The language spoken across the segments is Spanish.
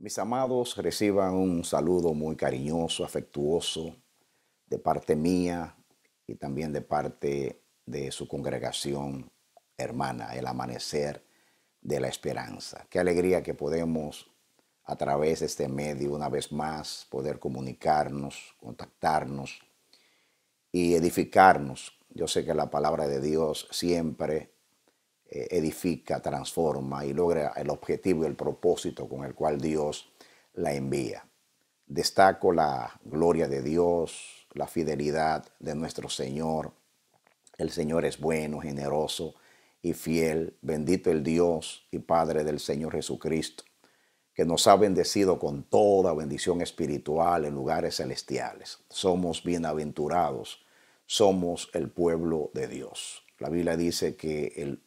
Mis amados, reciban un saludo muy cariñoso, afectuoso, de parte mía y también de parte de su congregación hermana, el amanecer de la esperanza. Qué alegría que podemos a través de este medio una vez más poder comunicarnos, contactarnos y edificarnos. Yo sé que la palabra de Dios siempre eh, edifica, transforma y logra el objetivo y el propósito con el cual Dios la envía. Destaco la gloria de Dios, la fidelidad de nuestro Señor. El Señor es bueno, generoso y fiel. Bendito el Dios y Padre del Señor Jesucristo, que nos ha bendecido con toda bendición espiritual en lugares celestiales. Somos bienaventurados, somos el pueblo de Dios. La Biblia dice que el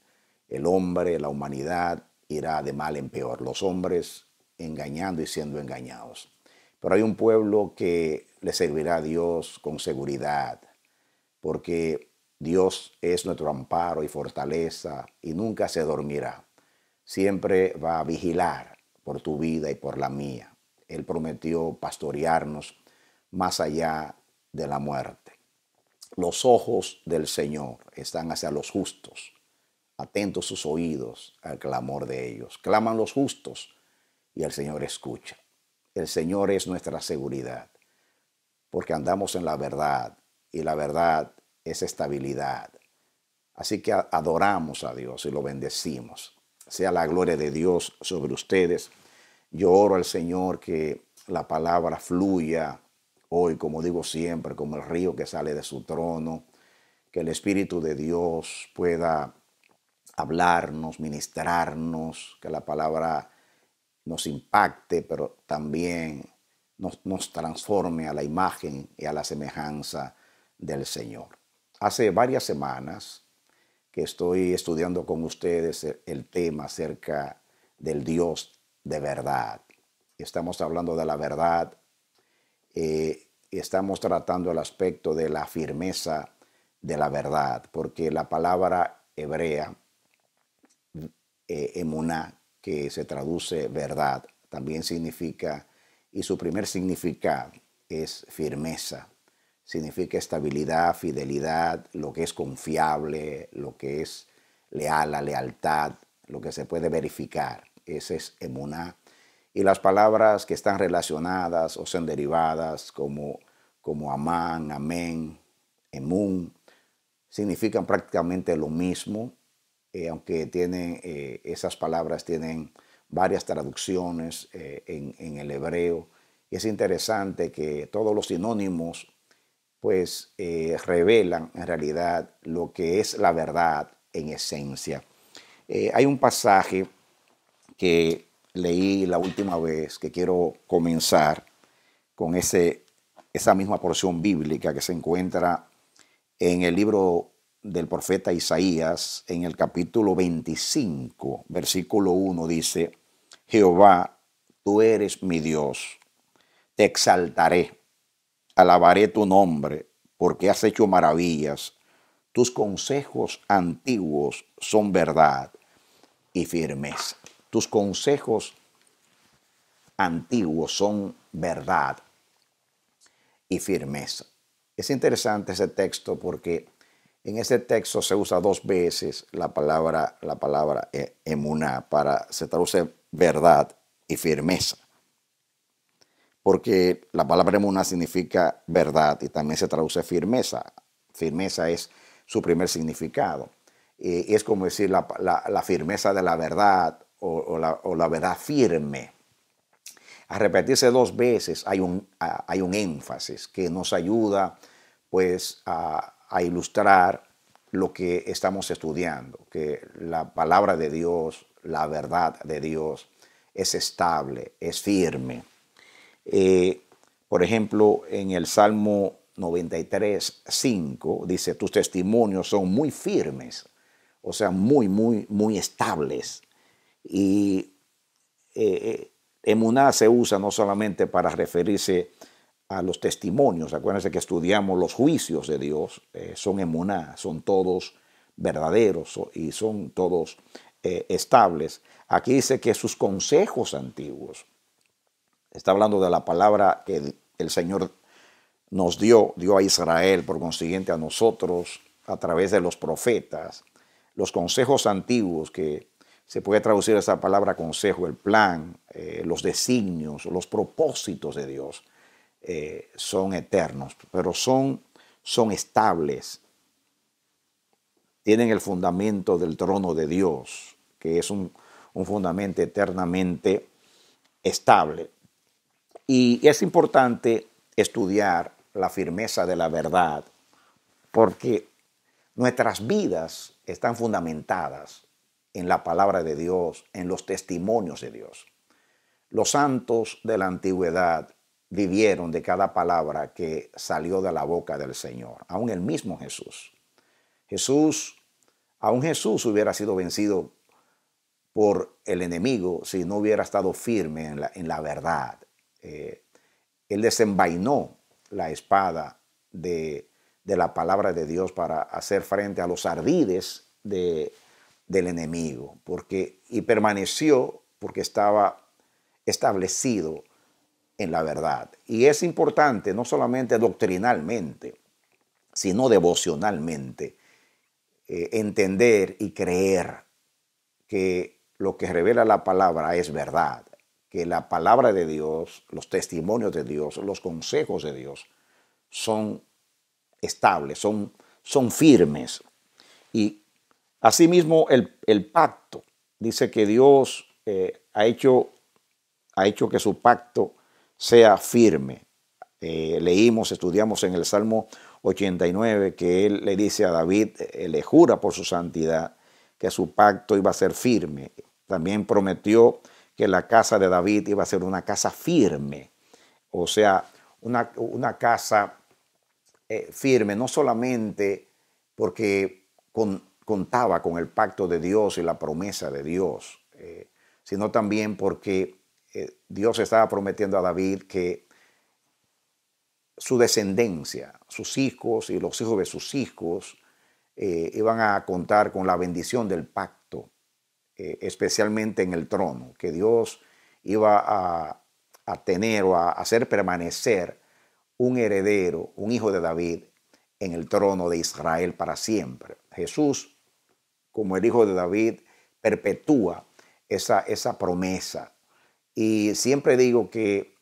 el hombre, la humanidad irá de mal en peor, los hombres engañando y siendo engañados. Pero hay un pueblo que le servirá a Dios con seguridad, porque Dios es nuestro amparo y fortaleza y nunca se dormirá. Siempre va a vigilar por tu vida y por la mía. Él prometió pastorearnos más allá de la muerte. Los ojos del Señor están hacia los justos atentos sus oídos al clamor de ellos. Claman los justos y el Señor escucha. El Señor es nuestra seguridad, porque andamos en la verdad y la verdad es estabilidad. Así que adoramos a Dios y lo bendecimos. Sea la gloria de Dios sobre ustedes. Yo oro al Señor que la palabra fluya hoy, como digo siempre, como el río que sale de su trono, que el Espíritu de Dios pueda hablarnos, ministrarnos, que la palabra nos impacte, pero también nos, transforme a la imagen y a la semejanza del Señor. Hace varias semanas que estoy estudiando con ustedes el tema acerca del Dios de verdad. Estamos hablando de la verdad, eh, estamos tratando el aspecto de la firmeza de la verdad, porque la palabra hebrea emuná, eh, que se traduce verdad, también significa, y su primer significado es firmeza, significa estabilidad, fidelidad, lo que es confiable, lo que es leal, la lealtad, lo que se puede verificar. Ese es emuná. Y las palabras que están relacionadas o son derivadas como, como amán, amén, emun, significan prácticamente lo mismo. Eh, aunque tiene, eh, esas palabras tienen varias traducciones eh, en, el hebreo. Y es interesante que todos los sinónimos pues revelan en realidad lo que es la verdad en esencia. hay un pasaje que leí la última vez que quiero comenzar con ese, esa misma porción bíblica que se encuentra en el libro del profeta Isaías en el capítulo 25, versículo 1 dice, Jehová, tú eres mi Dios, te exaltaré, alabaré tu nombre, porque has hecho maravillas, tus consejos antiguos son verdad y firmeza. Tus consejos antiguos son verdad y firmeza. Es interesante ese texto porque en este texto se usa dos veces la palabra, la palabra eh, emuná para se traduce verdad y firmeza. Porque la palabra emuná significa verdad y también se traduce firmeza. Firmeza es su primer significado. Y es como decir la, firmeza de la verdad o, la, o, la, verdad firme. A repetirse dos veces hay un, hay un énfasis que nos ayuda pues a a ilustrar lo que estamos estudiando, que la palabra de Dios, la verdad de Dios es estable, es firme. Eh, por ejemplo, en el Salmo 93, 5 dice, tus testimonios son muy firmes, o sea, muy, muy, muy estables. Y emuná eh, eh, se usa no solamente para referirse a a los testimonios. Acuérdense que estudiamos los juicios de Dios, eh, son son emuná, son todos verdaderos y son todos eh, estables. Aquí dice que sus consejos antiguos, está hablando de la palabra que el, Señor nos dio, dio a Israel, por consiguiente a nosotros, a través de los profetas, los consejos antiguos que se puede traducir esa palabra consejo, el plan, eh, los designios, los propósitos de Dios. Eh, son eternos, pero son, son estables. Tienen el fundamento del trono de Dios, que es un, un fundamento eternamente estable. Y es importante estudiar la firmeza de la verdad, porque nuestras vidas están fundamentadas en la palabra de Dios, en los testimonios de Dios. Los santos de la antigüedad vivieron de cada palabra que salió de la boca del Señor, aún el mismo Jesús. Jesús, aún Jesús hubiera sido vencido por el enemigo si no hubiera estado firme en la, verdad. Eh, él desenvainó la espada de, la palabra de Dios para hacer frente a los ardides del enemigo, porque, y permaneció porque estaba establecido en la verdad. Y es importante, no solamente doctrinalmente, sino devocionalmente, eh, entender y creer que lo que revela la palabra es verdad, que la palabra de Dios, los testimonios de Dios, los consejos de Dios son estables, son, son firmes. Y asimismo el, el pacto, dice que Dios eh, ha, hecho, ha hecho que su pacto sea firme. Eh, leímos, estudiamos en el Salmo 89 que él le dice a David, eh, le jura por su santidad que su pacto iba a ser firme. También prometió que la casa de David iba a ser una casa firme, o sea, una, casa eh, firme, no solamente porque contaba con el pacto de Dios y la promesa de Dios, sino también porque eh, Dios estaba prometiendo a David que su descendencia, sus hijos y los hijos de sus hijos eh, iban a contar con la bendición del pacto, eh, especialmente en el trono, que Dios iba a, tener o a hacer permanecer un heredero, un hijo de David, en el trono de Israel para siempre. Jesús, como el hijo de David, perpetúa esa, esa promesa y siempre digo que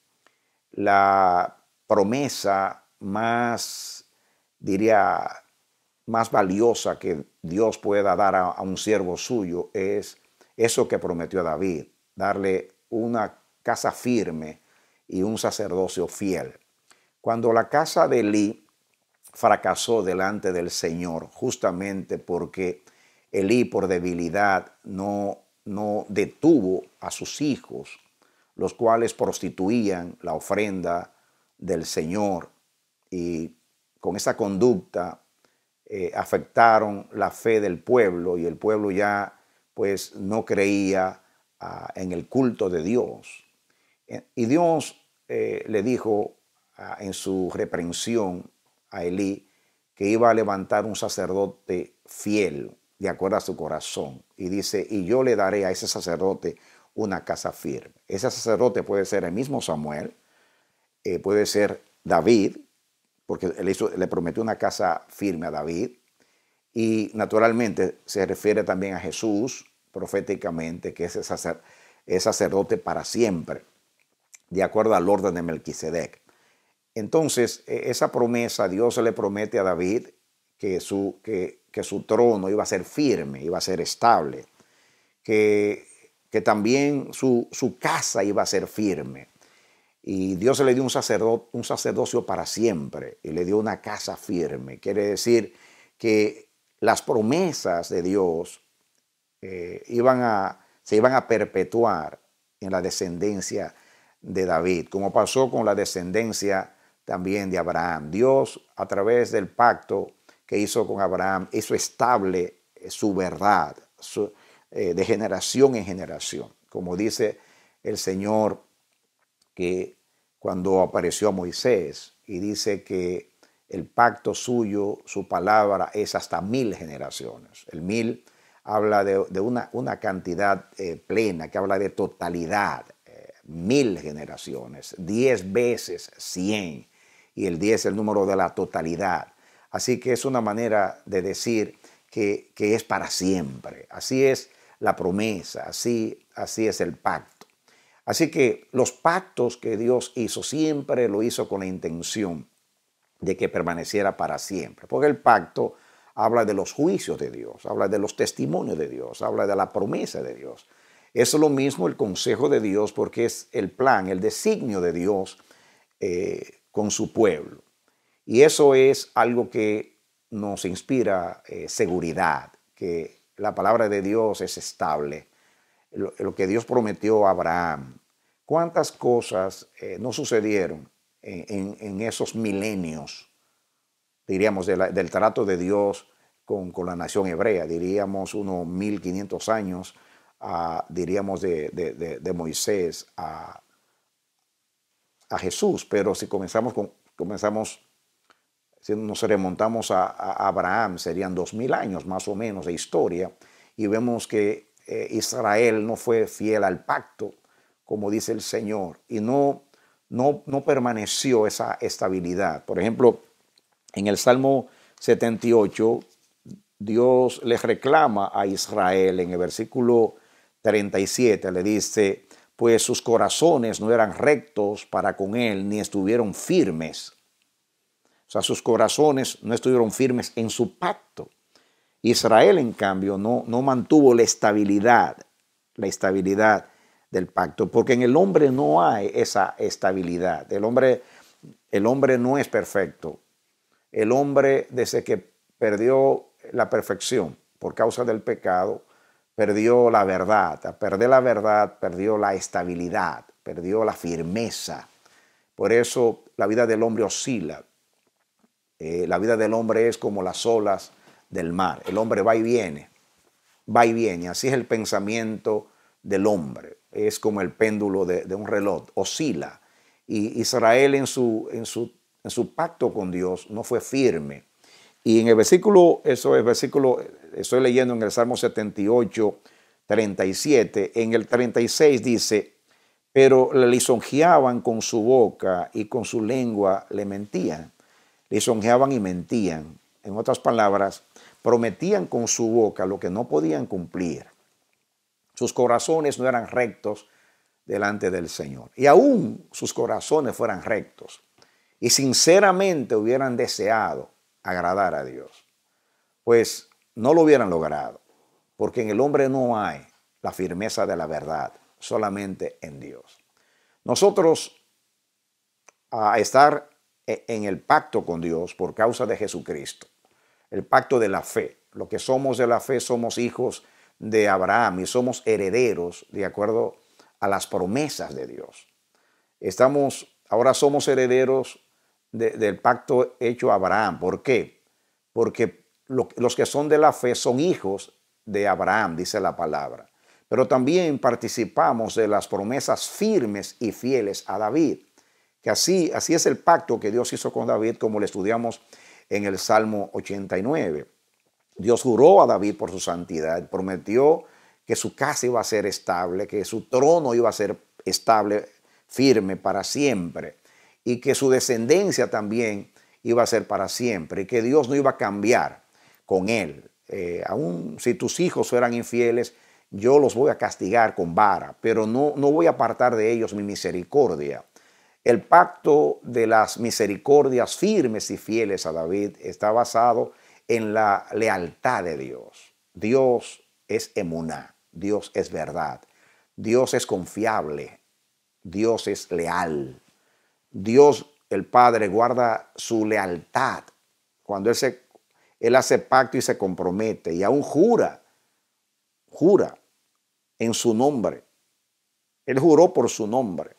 la promesa más, diría, más valiosa que Dios pueda dar a, un siervo suyo es eso que prometió a David, darle una casa firme y un sacerdocio fiel. Cuando la casa de Eli fracasó delante del Señor, justamente porque Eli por debilidad no, no detuvo a sus hijos los cuales prostituían la ofrenda del Señor y con esa conducta eh, afectaron la fe del pueblo y el pueblo ya pues no creía ah, en el culto de Dios. Y Dios eh, le dijo ah, en su reprensión a Elí que iba a levantar un sacerdote fiel de acuerdo a su corazón. Y dice, y yo le daré a ese sacerdote una casa firme. Ese sacerdote puede ser el mismo Samuel, eh, puede ser David, porque le, le prometió una casa firme a David, y naturalmente se refiere también a Jesús proféticamente, que es, sacerdote para siempre, de acuerdo al orden de Melquisedec. Entonces, e, esa promesa, Dios le promete a David que su, que, que su trono iba a ser firme, iba a ser estable, que que también su, casa iba a ser firme. Y Dios le dio un, un sacerdocio para siempre y le dio una casa firme. Quiere decir que las promesas de Dios eh, iban a, se iban a perpetuar en la descendencia de David, como pasó con la descendencia también de Abraham. Dios, a través del pacto que hizo con Abraham, hizo estable eh, su verdad, su, eh, de generación en generación. Como dice el Señor que cuando apareció a Moisés y dice que el pacto suyo, su palabra es hasta mil generaciones. El mil habla de, una, cantidad eh, plena, que habla de totalidad, eh, mil generaciones, diez veces cien, y el diez es el número de la totalidad. Así que es una manera de decir que, que es para siempre. Así es la promesa, así, así es el pacto. Así que los pactos que Dios hizo siempre lo hizo con la intención de que permaneciera para siempre, porque el pacto habla de los juicios de Dios, habla de los testimonios de Dios, habla de la promesa de Dios. es lo mismo el consejo de Dios porque es el plan, el designio de Dios eh, con su pueblo. Y eso es algo que nos inspira eh, seguridad, que la palabra de Dios es estable, lo, que Dios prometió a Abraham. ¿Cuántas cosas eh, no sucedieron en, esos milenios, diríamos, del trato de Dios con, la nación hebrea? Diríamos unos 1500 años, diríamos, de, Moisés a, a Jesús, pero si comenzamos, con, comenzamos si nos remontamos a, Abraham, serían dos mil años más o menos de historia, y vemos que eh, Israel no fue fiel al pacto, como dice el Señor, y no, no, no permaneció esa estabilidad. Por ejemplo, en el Salmo 78, Dios le reclama a Israel en el versículo 37, le dice, pues sus corazones no eran rectos para con él, ni estuvieron firmes o sea, sus corazones no estuvieron firmes en su pacto. Israel, en cambio, no, no mantuvo la estabilidad, la estabilidad del pacto, porque en el hombre no hay esa estabilidad. El hombre, el hombre no es perfecto. El hombre, desde que perdió la perfección por causa del pecado, perdió la verdad. perdió perder la verdad, perdió la estabilidad, perdió la firmeza. Por eso la vida del hombre oscila. Eh, la vida del hombre es como las olas del mar. El hombre va y viene, va y viene. Así es el pensamiento del hombre. Es como el péndulo de, un reloj, oscila. Y Israel en su, en, en su, pacto con Dios no fue firme. Y en el versículo, eso es versículo, estoy leyendo en el Salmo 78, 37, en el 36 dice, pero le lisonjeaban con su boca y con su lengua le mentían lisonjeaban y mentían. En otras palabras, prometían con su boca lo que no podían cumplir. Sus corazones no eran rectos delante del Señor. Y aún sus corazones fueran rectos y sinceramente hubieran deseado agradar a Dios, pues no lo hubieran logrado, porque en el hombre no hay la firmeza de la verdad, solamente en Dios. Nosotros a estar e, en el pacto con Dios por causa de Jesucristo, el pacto de la fe. Lo que somos de la fe somos hijos de Abraham y somos herederos de acuerdo a las promesas de Dios. Estamos, ahora somos herederos del pacto hecho a Abraham. ¿Por qué? Porque los que son de la fe son hijos de Abraham, dice la palabra. Pero también participamos de las promesas firmes y fieles a David que así, así es el pacto que Dios hizo con David, como lo estudiamos en el Salmo 89. Dios juró a David por su santidad, prometió que su casa iba a ser estable, que su trono iba a ser estable, firme para siempre, y que su descendencia también iba a ser para siempre, y que Dios no iba a cambiar con él. Eh, aún si tus hijos fueran infieles, yo los voy a castigar con vara, pero no, no voy a apartar de ellos mi misericordia. El pacto de las misericordias firmes y fieles a David está basado en la lealtad de Dios. Dios es emuná, Dios es verdad, Dios es confiable, Dios es leal. Dios, el Padre, guarda su lealtad. Cuando Él, él hace pacto y se compromete y aún jura, jura en su nombre. Él juró por su nombre.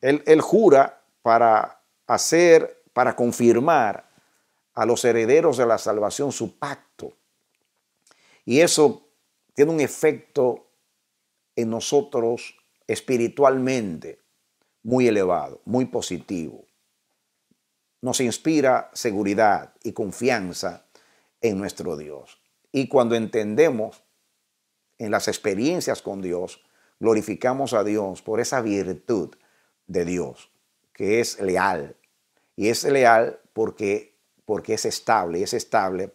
Él, jura para hacer, para confirmar a los herederos de la salvación su pacto. Y eso tiene un efecto en nosotros espiritualmente muy elevado, muy positivo. Nos inspira seguridad y confianza en nuestro Dios. Y cuando entendemos en las experiencias con Dios, glorificamos a Dios por esa virtud de Dios, que es leal. Y es leal porque, porque es estable, es estable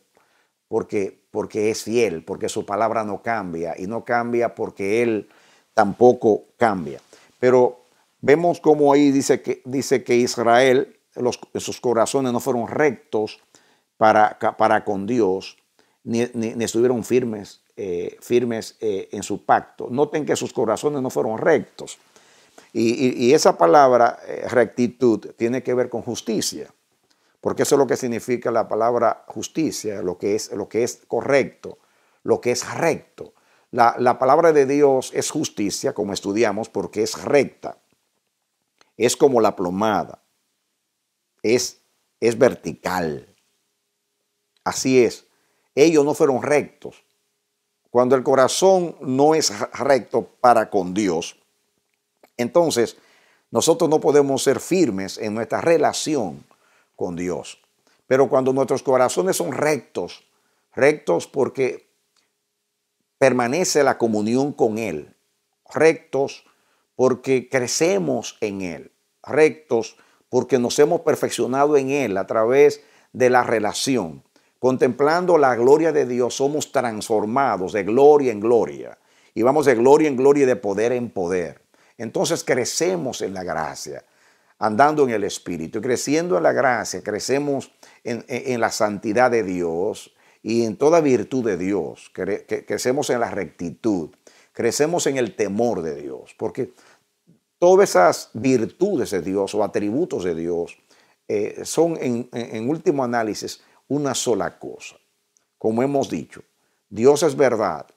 porque, porque es fiel, porque su palabra no cambia y no cambia porque Él tampoco cambia. Pero vemos cómo ahí dice que, dice que Israel, sus corazones no fueron rectos para, para con Dios, ni, estuvieron firmes, eh, firmes eh, en su pacto. Noten que sus corazones no fueron rectos. Y, esa palabra eh, rectitud tiene que ver con justicia, porque eso es lo que significa la palabra justicia, lo que es, lo que es correcto, lo que es recto. La, la palabra de Dios es justicia, como estudiamos, porque es recta, es como la plomada, es, es vertical. Así es, ellos no fueron rectos. Cuando el corazón no es recto para con Dios, entonces, nosotros no podemos ser firmes en nuestra relación con Dios. Pero cuando nuestros corazones son rectos, rectos porque permanece la comunión con Él, rectos porque crecemos en Él, rectos porque nos hemos perfeccionado en Él a través de la relación. Contemplando la gloria de Dios, somos transformados de gloria en gloria y vamos de gloria en gloria y de poder en poder. Entonces crecemos en la gracia, andando en el Espíritu, creciendo en la gracia, crecemos en, la santidad de Dios y en toda virtud de Dios, crecemos en la rectitud, crecemos en el temor de Dios, porque todas esas virtudes de Dios o atributos de Dios eh, son en, último análisis una sola cosa. Como hemos dicho, Dios es verdad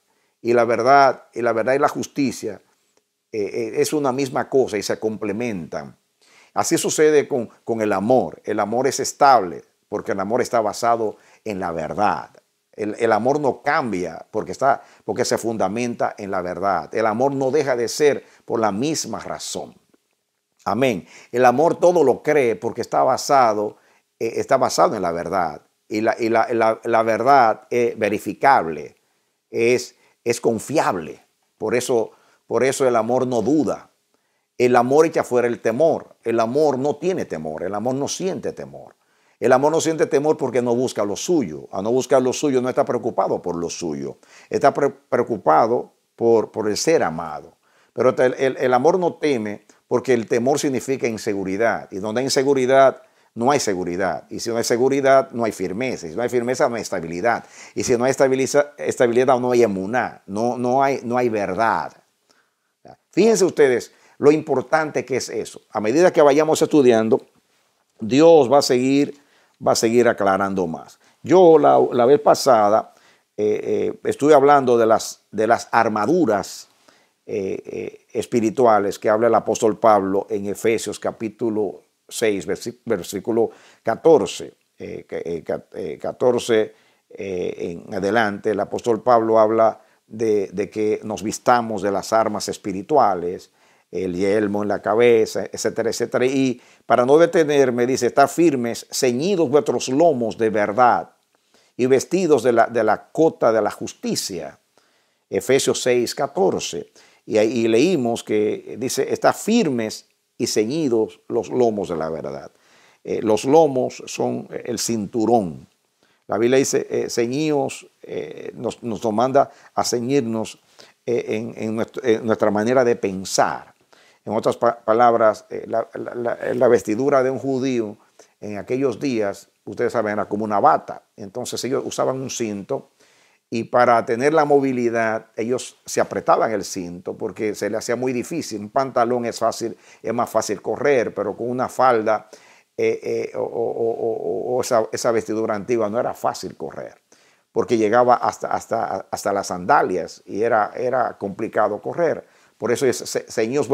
y la verdad y la verdad y la justicia eh, eh, es una misma cosa y se complementan. Así sucede con, el amor. El amor es estable porque el amor está basado en la verdad. El, amor no cambia porque, está, porque se fundamenta en la verdad. El amor no deja de ser por la misma razón. Amén. El amor todo lo cree porque está basado, eh, está basado en la verdad. Y la, verdad es verificable, es, es confiable. Por eso por eso el amor no duda. El amor echa fuera el temor. El amor no tiene temor. El amor no siente temor. El amor no siente temor porque no busca lo suyo. A no buscar lo suyo no está preocupado por lo suyo. Está preocupado por, el ser amado. Pero el, amor no teme porque el temor significa inseguridad. Y donde hay inseguridad, no hay seguridad. Y si no hay seguridad, no hay firmeza. Y si no hay firmeza, no hay estabilidad. Y si no hay estabilidad, no hay emuná. No, no, hay, no hay verdad. Fíjense ustedes lo importante que es eso. A medida que vayamos estudiando, Dios va a seguir, va a seguir aclarando más. Yo la, vez pasada eh, eh, estuve hablando de las, de las armaduras eh, espirituales que habla el apóstol Pablo en Efesios capítulo 6, versículo 14. 14 en adelante, el apóstol Pablo habla de, que nos vistamos de las armas espirituales, el yelmo en la cabeza, etcétera, etcétera. Y para no detenerme, dice, está firmes, ceñidos vuestros lomos de verdad y vestidos de la, cota de la justicia. Efesios 6, 14. Y, ahí leímos que dice, está firmes y ceñidos los lomos de la verdad. Eh, los lomos son el cinturón la Biblia dice, eh, ceñíos, eh, nos, nos, manda a ceñirnos eh, en, nuestra manera de pensar. En otras palabras, eh, la, vestidura de un judío en aquellos días, ustedes saben, era como una bata. Entonces ellos usaban un cinto y para tener la movilidad ellos se apretaban el cinto porque se le hacía muy difícil. Un pantalón es fácil, es más fácil correr, pero con una falda eh, eh, o, esa, vestidura antigua, no era fácil correr, porque llegaba hasta, hasta, hasta las sandalias y era, era complicado correr. Por eso es, los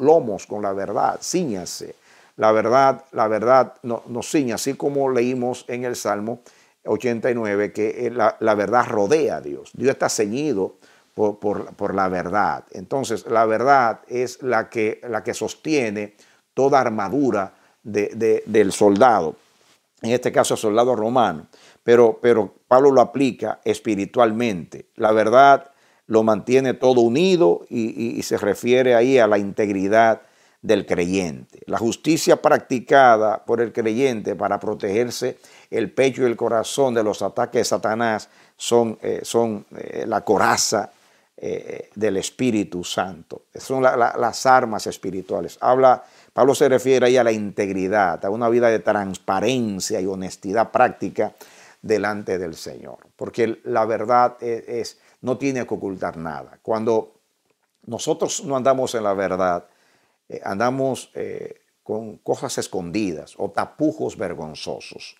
lomos con la verdad, ciñase. La verdad, la verdad nos no ciña, así como leímos en el Salmo 89, que eh, la, verdad rodea a Dios. Dios está ceñido por, la verdad. Entonces, la verdad es la que, la que sostiene toda armadura del soldado, en este caso el soldado romano, pero, pero Pablo lo aplica espiritualmente. La verdad lo mantiene todo unido y, se refiere ahí a la integridad del creyente. La justicia practicada por el creyente para protegerse el pecho y el corazón de los ataques de Satanás son, eh, son eh, la coraza eh, del Espíritu Santo. Son las armas espirituales. Habla Pablo se refiere ahí a la integridad, a una vida de transparencia y honestidad práctica delante del Señor, porque la verdad e, es, no tiene que ocultar nada. Cuando nosotros no andamos en la verdad, eh, andamos eh, con cosas escondidas o tapujos vergonzosos.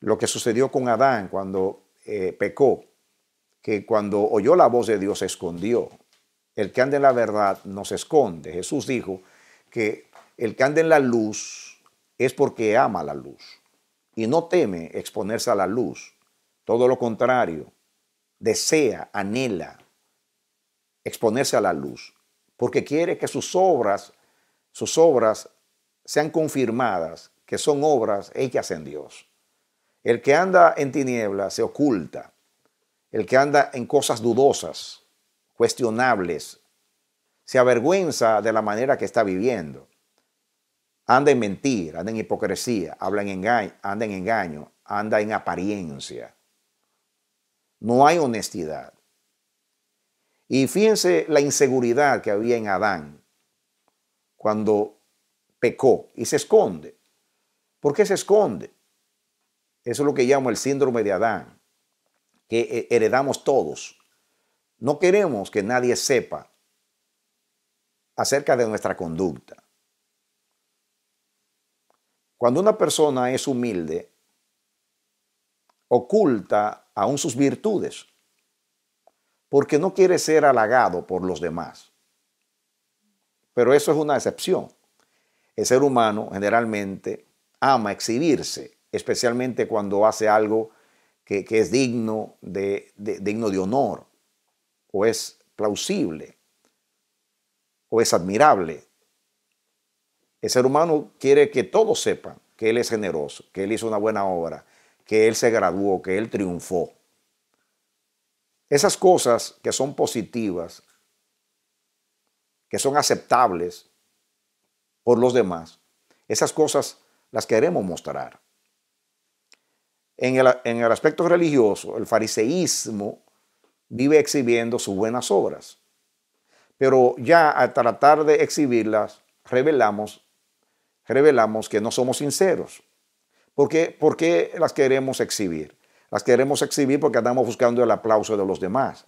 Lo que sucedió con Adán cuando eh, pecó, que cuando oyó la voz de Dios se escondió. El que anda en la verdad no se esconde. Jesús dijo que el que anda en la luz es porque ama la luz y no teme exponerse a la luz. Todo lo contrario, desea, anhela exponerse a la luz, porque quiere que sus obras, sus obras sean confirmadas, que son obras hechas en Dios. El que anda en tinieblas se oculta. El que anda en cosas dudosas, cuestionables, se avergüenza de la manera que está viviendo anda en mentir, anda en hipocresía, habla en anda en engaño, anda en apariencia. No hay honestidad. Y fíjense la inseguridad que había en Adán cuando pecó y se esconde. ¿Por qué se esconde? Eso es lo que llamo el síndrome de Adán, que eh, heredamos todos. No queremos que nadie sepa acerca de nuestra conducta. Cuando una persona es humilde, oculta aún sus virtudes, porque no quiere ser halagado por los demás. Pero eso es una excepción. El ser humano generalmente ama exhibirse, especialmente cuando hace algo que, es digno digno de honor, o es plausible, o es admirable el ser humano quiere que todos sepan que él es generoso, que él hizo una buena obra, que él se graduó, que él triunfó. Esas cosas que son positivas, que son aceptables por los demás, esas cosas las queremos mostrar. En el, aspecto religioso, el fariseísmo vive exhibiendo sus buenas obras, pero ya al tratar de exhibirlas, revelamos revelamos que no somos sinceros. ¿Por qué? las queremos exhibir? Las queremos exhibir porque andamos buscando el aplauso de los demás.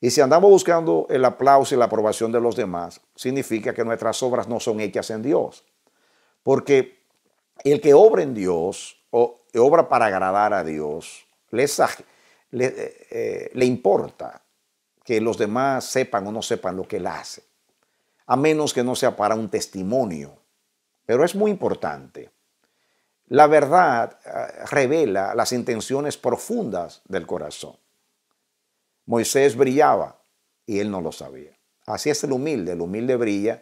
Y si andamos buscando el aplauso y la aprobación de los demás, significa que nuestras obras no son hechas en Dios. Porque el que obra en Dios o obra para agradar a Dios, eh, eh, le importa que los demás sepan o no sepan lo que él hace, a menos que no sea para un testimonio pero es muy importante. La verdad eh, revela las intenciones profundas del corazón. Moisés brillaba y él no lo sabía. Así es el humilde, el humilde brilla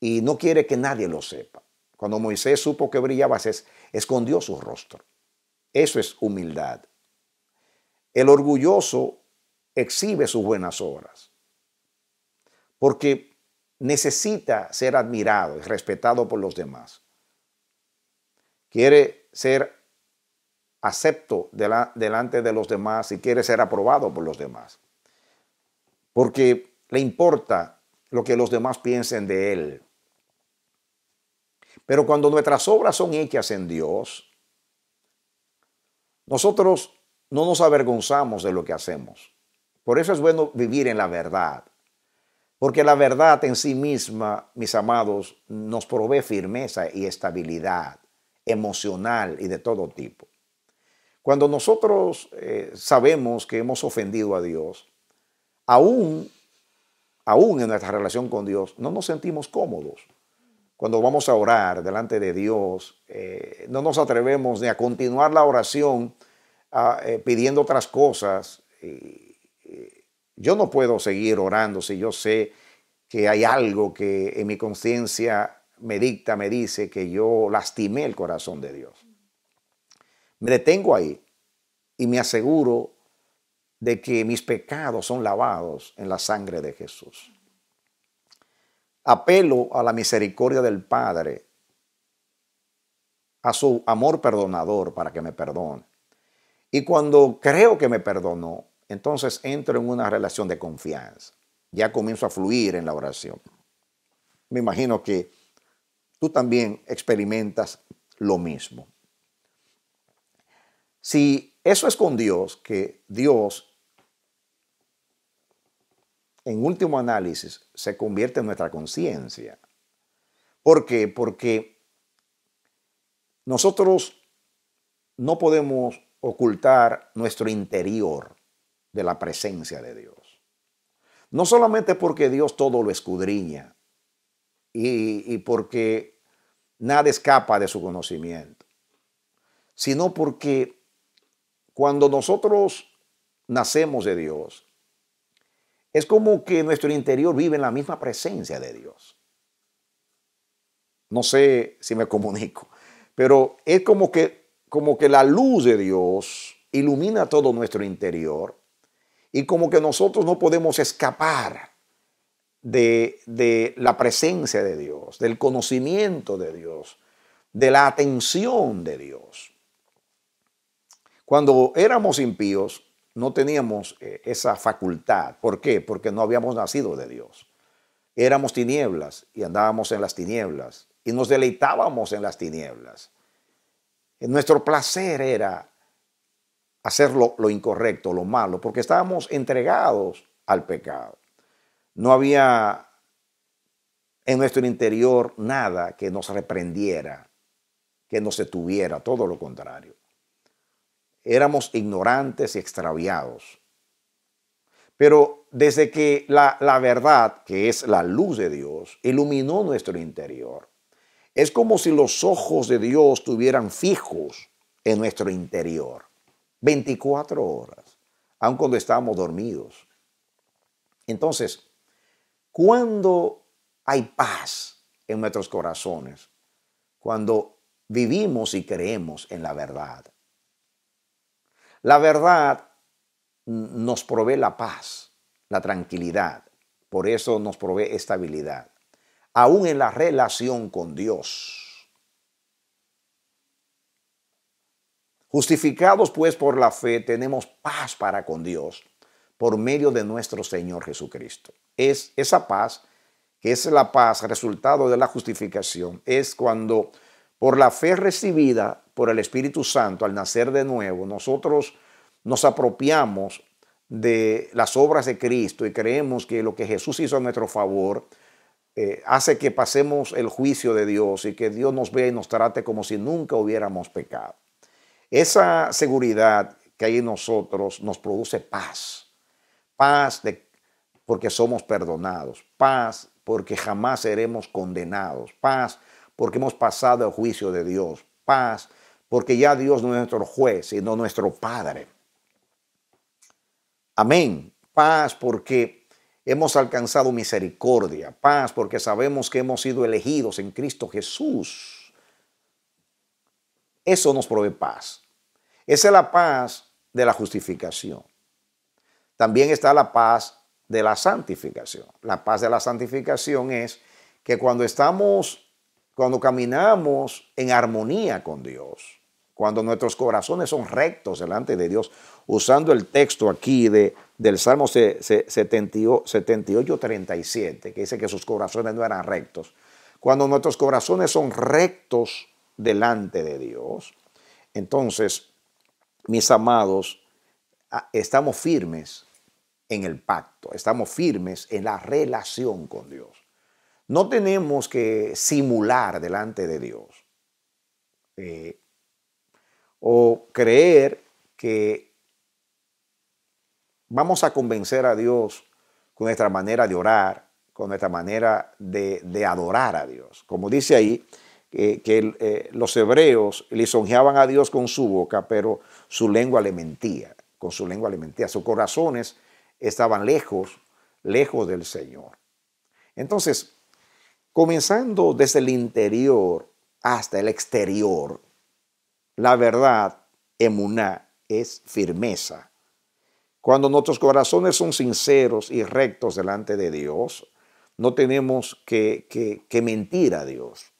y no quiere que nadie lo sepa. Cuando Moisés supo que brillaba, se escondió su rostro. Eso es humildad. El orgulloso exhibe sus buenas obras, porque necesita ser admirado y respetado por los demás. Quiere ser acepto delante de los demás y quiere ser aprobado por los demás. Porque le importa lo que los demás piensen de él. Pero cuando nuestras obras son hechas en Dios, nosotros no nos avergonzamos de lo que hacemos. Por eso es bueno vivir en la verdad. Porque la verdad en sí misma, mis amados, nos provee firmeza y estabilidad emocional y de todo tipo. Cuando nosotros eh, sabemos que hemos ofendido a Dios, aún, en nuestra relación con Dios, no nos sentimos cómodos. Cuando vamos a orar delante de Dios, eh, no nos atrevemos ni a continuar la oración ah, eh, pidiendo otras cosas yo no puedo seguir orando si yo sé que hay algo que en mi conciencia me dicta, me dice que yo lastimé el corazón de Dios. Me detengo ahí y me aseguro de que mis pecados son lavados en la sangre de Jesús. Apelo a la misericordia del Padre, a su amor perdonador para que me perdone. Y cuando creo que me perdonó, entonces entro en una relación de confianza. Ya comienzo a fluir en la oración. Me imagino que tú también experimentas lo mismo. Si eso es con Dios, que Dios en último análisis se convierte en nuestra conciencia. ¿Por qué? Porque nosotros no podemos ocultar nuestro interior de la presencia de Dios. No solamente porque Dios todo lo escudriña y, porque nada escapa de su conocimiento, sino porque cuando nosotros nacemos de Dios, es como que nuestro interior vive en la misma presencia de Dios. No sé si me comunico, pero es como que, como que la luz de Dios ilumina todo nuestro interior y como que nosotros no podemos escapar de, la presencia de Dios, del conocimiento de Dios, de la atención de Dios. Cuando éramos impíos, no teníamos eh, esa facultad. ¿Por qué? Porque no habíamos nacido de Dios. Éramos tinieblas y andábamos en las tinieblas y nos deleitábamos en las tinieblas. Nuestro placer era hacer lo, incorrecto, lo malo, porque estábamos entregados al pecado. No había en nuestro interior nada que nos reprendiera, que nos detuviera, todo lo contrario. Éramos ignorantes y extraviados. Pero desde que la, la, verdad, que es la luz de Dios, iluminó nuestro interior, es como si los ojos de Dios estuvieran fijos en nuestro interior. 24 horas, aun cuando estábamos dormidos. Entonces, cuando hay paz en nuestros corazones, cuando vivimos y creemos en la verdad. La verdad nos provee la paz, la tranquilidad, por eso nos provee estabilidad, aún en la relación con Dios. Justificados pues por la fe, tenemos paz para con Dios por medio de nuestro Señor Jesucristo. Es esa paz, que es la paz resultado de la justificación, es cuando por la fe recibida por el Espíritu Santo al nacer de nuevo, nosotros nos apropiamos de las obras de Cristo y creemos que lo que Jesús hizo a nuestro favor eh, hace que pasemos el juicio de Dios y que Dios nos vea y nos trate como si nunca hubiéramos pecado. Esa seguridad que hay en nosotros nos produce paz. Paz de, porque somos perdonados. Paz porque jamás seremos condenados. Paz porque hemos pasado el juicio de Dios. Paz porque ya Dios no es nuestro juez, sino nuestro Padre. Amén. Paz porque hemos alcanzado misericordia. Paz porque sabemos que hemos sido elegidos en Cristo Jesús eso nos provee paz. Esa es la paz de la justificación. También está la paz de la santificación. La paz de la santificación es que cuando estamos, cuando caminamos en armonía con Dios, cuando nuestros corazones son rectos delante de Dios, usando el texto aquí de, del Salmo 78, 37, que dice que sus corazones no eran rectos, cuando nuestros corazones son rectos delante de Dios. Entonces, mis amados, ah, estamos firmes en el pacto, estamos firmes en la relación con Dios. No tenemos que simular delante de Dios eh, o creer que vamos a convencer a Dios con nuestra manera de orar, con nuestra manera de adorar a Dios. Como dice ahí, eh, que eh, los hebreos lisonjeaban a Dios con su boca, pero su lengua le mentía, con su lengua le mentía. Sus corazones estaban lejos, lejos del Señor. Entonces, comenzando desde el interior hasta el exterior, la verdad, emuná, es firmeza. Cuando nuestros corazones son sinceros y rectos delante de Dios, no tenemos que mentir a Dios.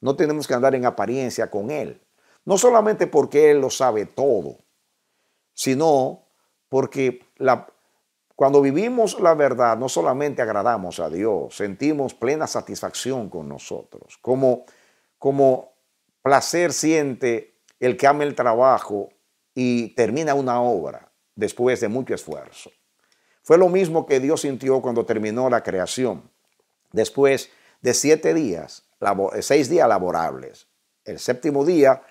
No tenemos que andar en apariencia con Él. No solamente porque Él lo sabe todo, sino porque cuando vivimos la verdad, no solamente agradamos a Dios, sentimos plena satisfacción con nosotros, como, como placer siente el que ama el trabajo y termina una obra después de mucho esfuerzo. Fue lo mismo que Dios sintió cuando terminó la creación. Después de siete días, eh, seis días laborables. El séptimo día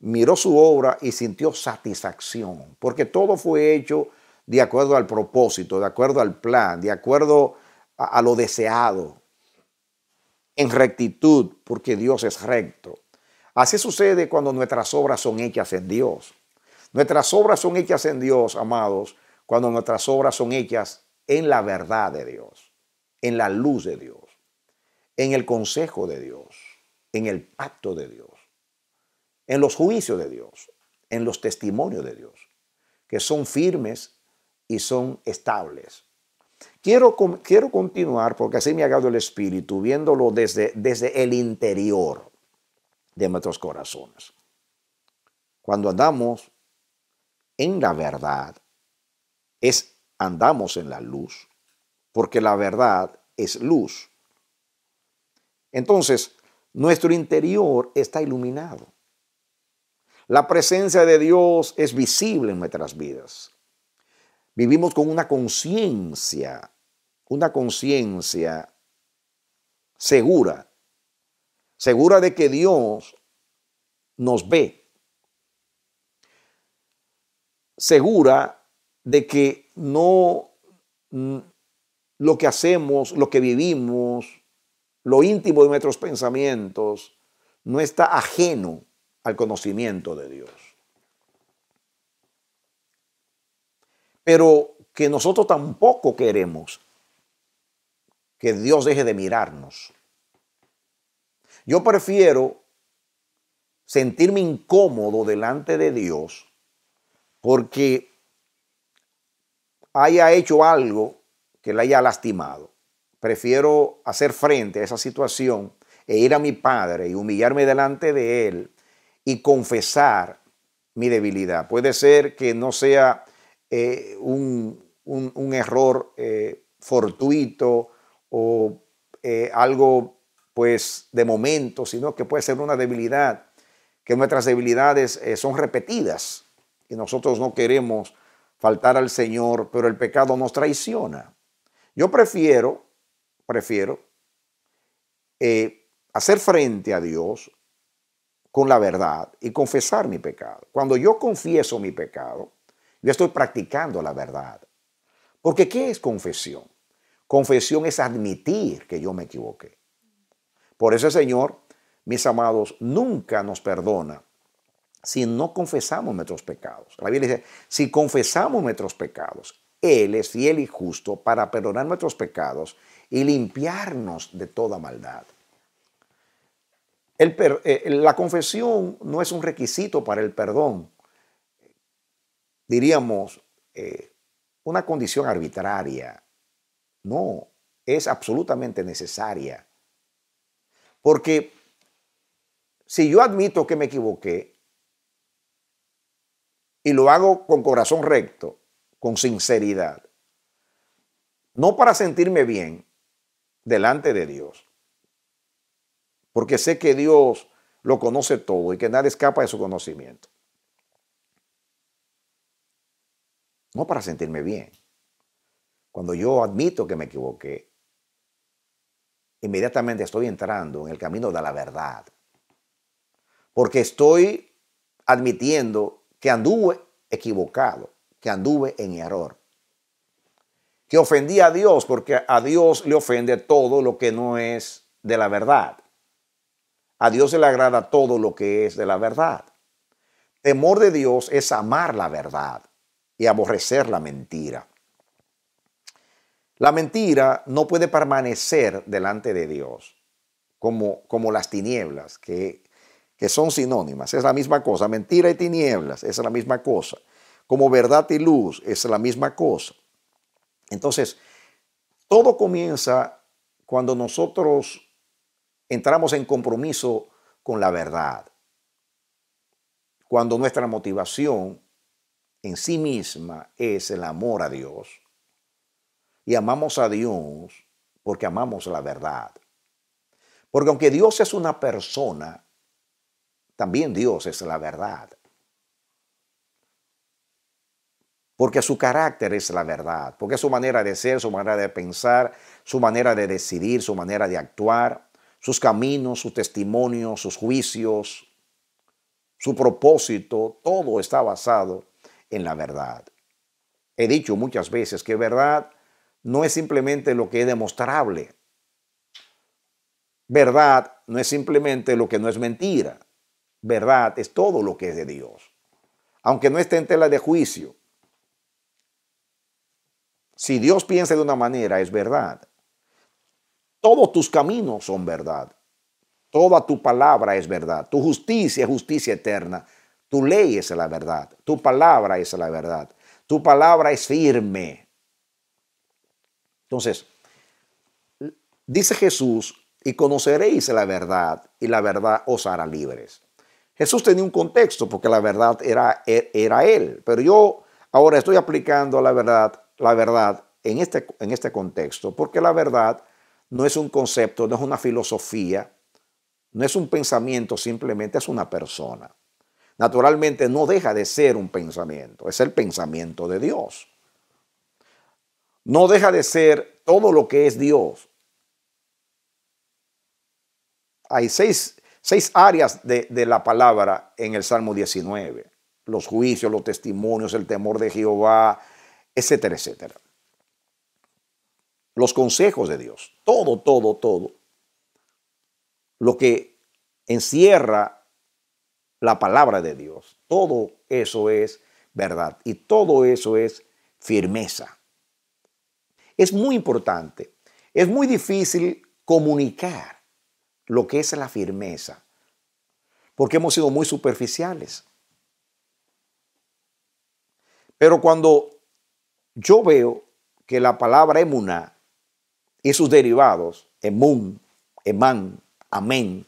miró su obra y sintió satisfacción, porque todo fue hecho de acuerdo al propósito, de acuerdo al plan, de acuerdo a, lo deseado, en rectitud, porque Dios es recto. Así sucede cuando nuestras obras son hechas en Dios. Nuestras obras son hechas en Dios, amados, cuando nuestras obras son hechas en la verdad de Dios, en la luz de Dios en el consejo de Dios, en el pacto de Dios, en los juicios de Dios, en los testimonios de Dios, que son firmes y son estables. Quiero, quiero continuar, porque así me ha dado el Espíritu, viéndolo desde, desde el interior de nuestros corazones. Cuando andamos en la verdad, es andamos en la luz, porque la verdad es luz. Entonces, nuestro interior está iluminado. La presencia de Dios es visible en nuestras vidas. Vivimos con una conciencia, una conciencia segura, segura de que Dios nos ve, segura de que no mm, lo que hacemos, lo que vivimos, lo íntimo de nuestros pensamientos no está ajeno al conocimiento de Dios. Pero que nosotros tampoco queremos que Dios deje de mirarnos. Yo prefiero sentirme incómodo delante de Dios porque haya hecho algo que le haya lastimado prefiero hacer frente a esa situación e ir a mi Padre y humillarme delante de Él y confesar mi debilidad. Puede ser que no sea eh, un, error eh, fortuito o eh, algo pues de momento, sino que puede ser una debilidad, que nuestras debilidades son repetidas y nosotros no queremos faltar al Señor, pero el pecado nos traiciona. Yo prefiero prefiero eh, hacer frente a Dios con la verdad y confesar mi pecado. Cuando yo confieso mi pecado, yo estoy practicando la verdad. Porque ¿qué es confesión? Confesión es admitir que yo me equivoqué. Por eso, Señor, mis amados, nunca nos perdona si no confesamos nuestros pecados. La Biblia dice, si confesamos nuestros pecados, Él es fiel y justo para perdonar nuestros pecados y limpiarnos de toda maldad. Eh, la confesión no es un requisito para el perdón, diríamos, eh, una condición arbitraria. No, es absolutamente necesaria. Porque si yo admito que me equivoqué y lo hago con corazón recto, con sinceridad, no para sentirme bien, delante de Dios. Porque sé que Dios lo conoce todo y que nadie escapa de su conocimiento. No para sentirme bien. Cuando yo admito que me equivoqué, inmediatamente estoy entrando en el camino de la verdad. Porque estoy admitiendo que anduve equivocado, que anduve en error. Y ofendía a Dios, porque a Dios le ofende todo lo que no es de la verdad. A Dios se le agrada todo lo que es de la verdad. Temor de Dios es amar la verdad y aborrecer la mentira. La mentira no puede permanecer delante de Dios, como, como las tinieblas, que, que son sinónimas. Es la misma cosa. Mentira y tinieblas es la misma cosa. Como verdad y luz es la misma cosa. Entonces, todo comienza cuando nosotros entramos en compromiso con la verdad, cuando nuestra motivación en sí misma es el amor a Dios y amamos a Dios porque amamos la verdad. Porque aunque Dios es una persona, también Dios es la verdad. porque su carácter es la verdad, porque su manera de ser, su manera de pensar, su manera de decidir, su manera de actuar, sus caminos, sus testimonios, sus juicios, su propósito, todo está basado en la verdad. He dicho muchas veces que verdad no es simplemente lo que es demostrable. Verdad no es simplemente lo que no es mentira. Verdad es todo lo que es de Dios. Aunque no esté en tela de juicio, si Dios piensa de una manera, es verdad. Todos tus caminos son verdad. Toda tu palabra es verdad. Tu justicia es justicia eterna. Tu ley es la verdad. Tu palabra es la verdad. Tu palabra es firme. Entonces, dice Jesús, y conoceréis la verdad, y la verdad os hará libres. Jesús tenía un contexto porque la verdad era, e, era Él, pero yo ahora estoy aplicando la verdad la verdad en este, en este contexto, porque la verdad no es un concepto, no es una filosofía, no es un pensamiento, simplemente es una persona. Naturalmente no deja de ser un pensamiento, es el pensamiento de Dios. No deja de ser todo lo que es Dios. Hay seis, áreas de, de la palabra en el Salmo 19. Los juicios, los testimonios, el temor de Jehová, etcétera, etcétera. Los consejos de Dios, todo, todo, todo. Lo que encierra la palabra de Dios, todo eso es verdad y todo eso es firmeza. Es muy importante, es muy difícil comunicar lo que es la firmeza, porque hemos sido muy superficiales. Pero cuando yo veo que la palabra emuna y sus derivados, emun, emán, amén,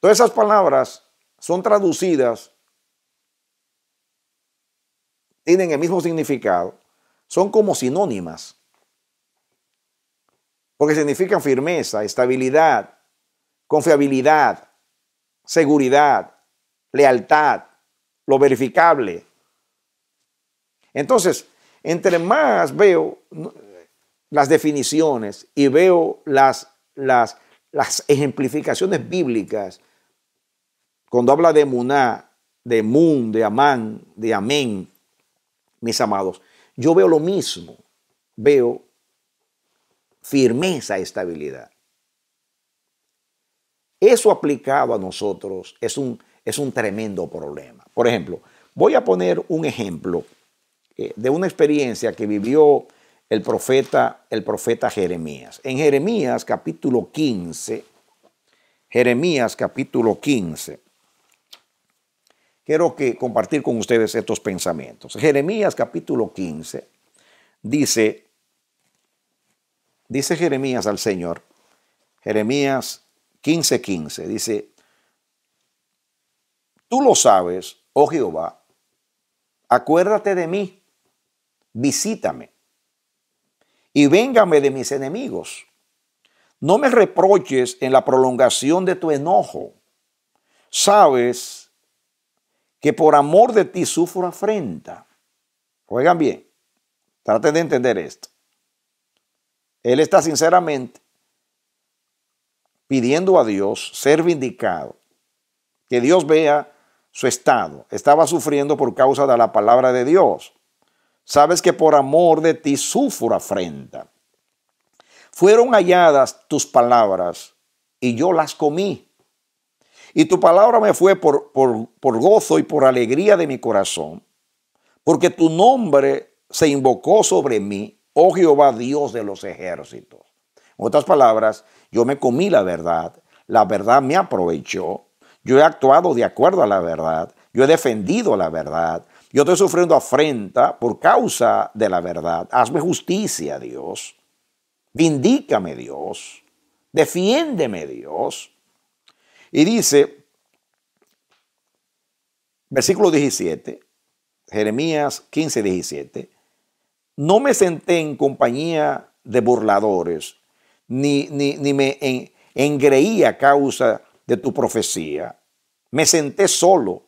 todas esas palabras son traducidas, tienen el mismo significado, son como sinónimas, porque significan firmeza, estabilidad, confiabilidad, seguridad, lealtad, lo verificable. Entonces, entre más veo las definiciones y veo las, las, ejemplificaciones bíblicas, cuando habla de Muná, de Mun, de Amán, de Amén, mis amados, yo veo lo mismo, veo firmeza, y estabilidad. Eso aplicado a nosotros es un, es un tremendo problema. Por ejemplo, voy a poner un ejemplo eh, de una experiencia que vivió el profeta, el profeta Jeremías. En Jeremías capítulo 15, Jeremías capítulo 15, quiero compartir con ustedes estos pensamientos. Jeremías capítulo 15 dice, dice Jeremías al Señor, Jeremías 15, 15, dice, tú lo sabes, oh Jehová, acuérdate de mí visítame y véngame de mis enemigos. No me reproches en la prolongación de tu enojo. Sabes que por amor de ti sufro afrenta. Juegan bien, traten de entender esto. Él está sinceramente pidiendo a Dios ser vindicado, que Dios vea su estado. Estaba sufriendo por causa de la palabra de Dios sabes que por amor de ti sufro afrenta. Fueron halladas tus palabras y yo las comí. Y tu palabra me fue por, gozo y por alegría de mi corazón, porque tu nombre se invocó sobre mí, oh Jehová Dios de los ejércitos. En otras palabras, yo me comí la verdad, la verdad me aprovechó, yo he actuado de acuerdo a la verdad, yo he defendido la verdad, yo estoy sufriendo afrenta por causa de la verdad. Hazme justicia, Dios. Vindícame, Dios. Defiéndeme, Dios. Y dice, versículo 17, Jeremías 15, 17, no me senté en compañía de burladores, ni, ni, me engreí a causa de tu profecía. Me senté solo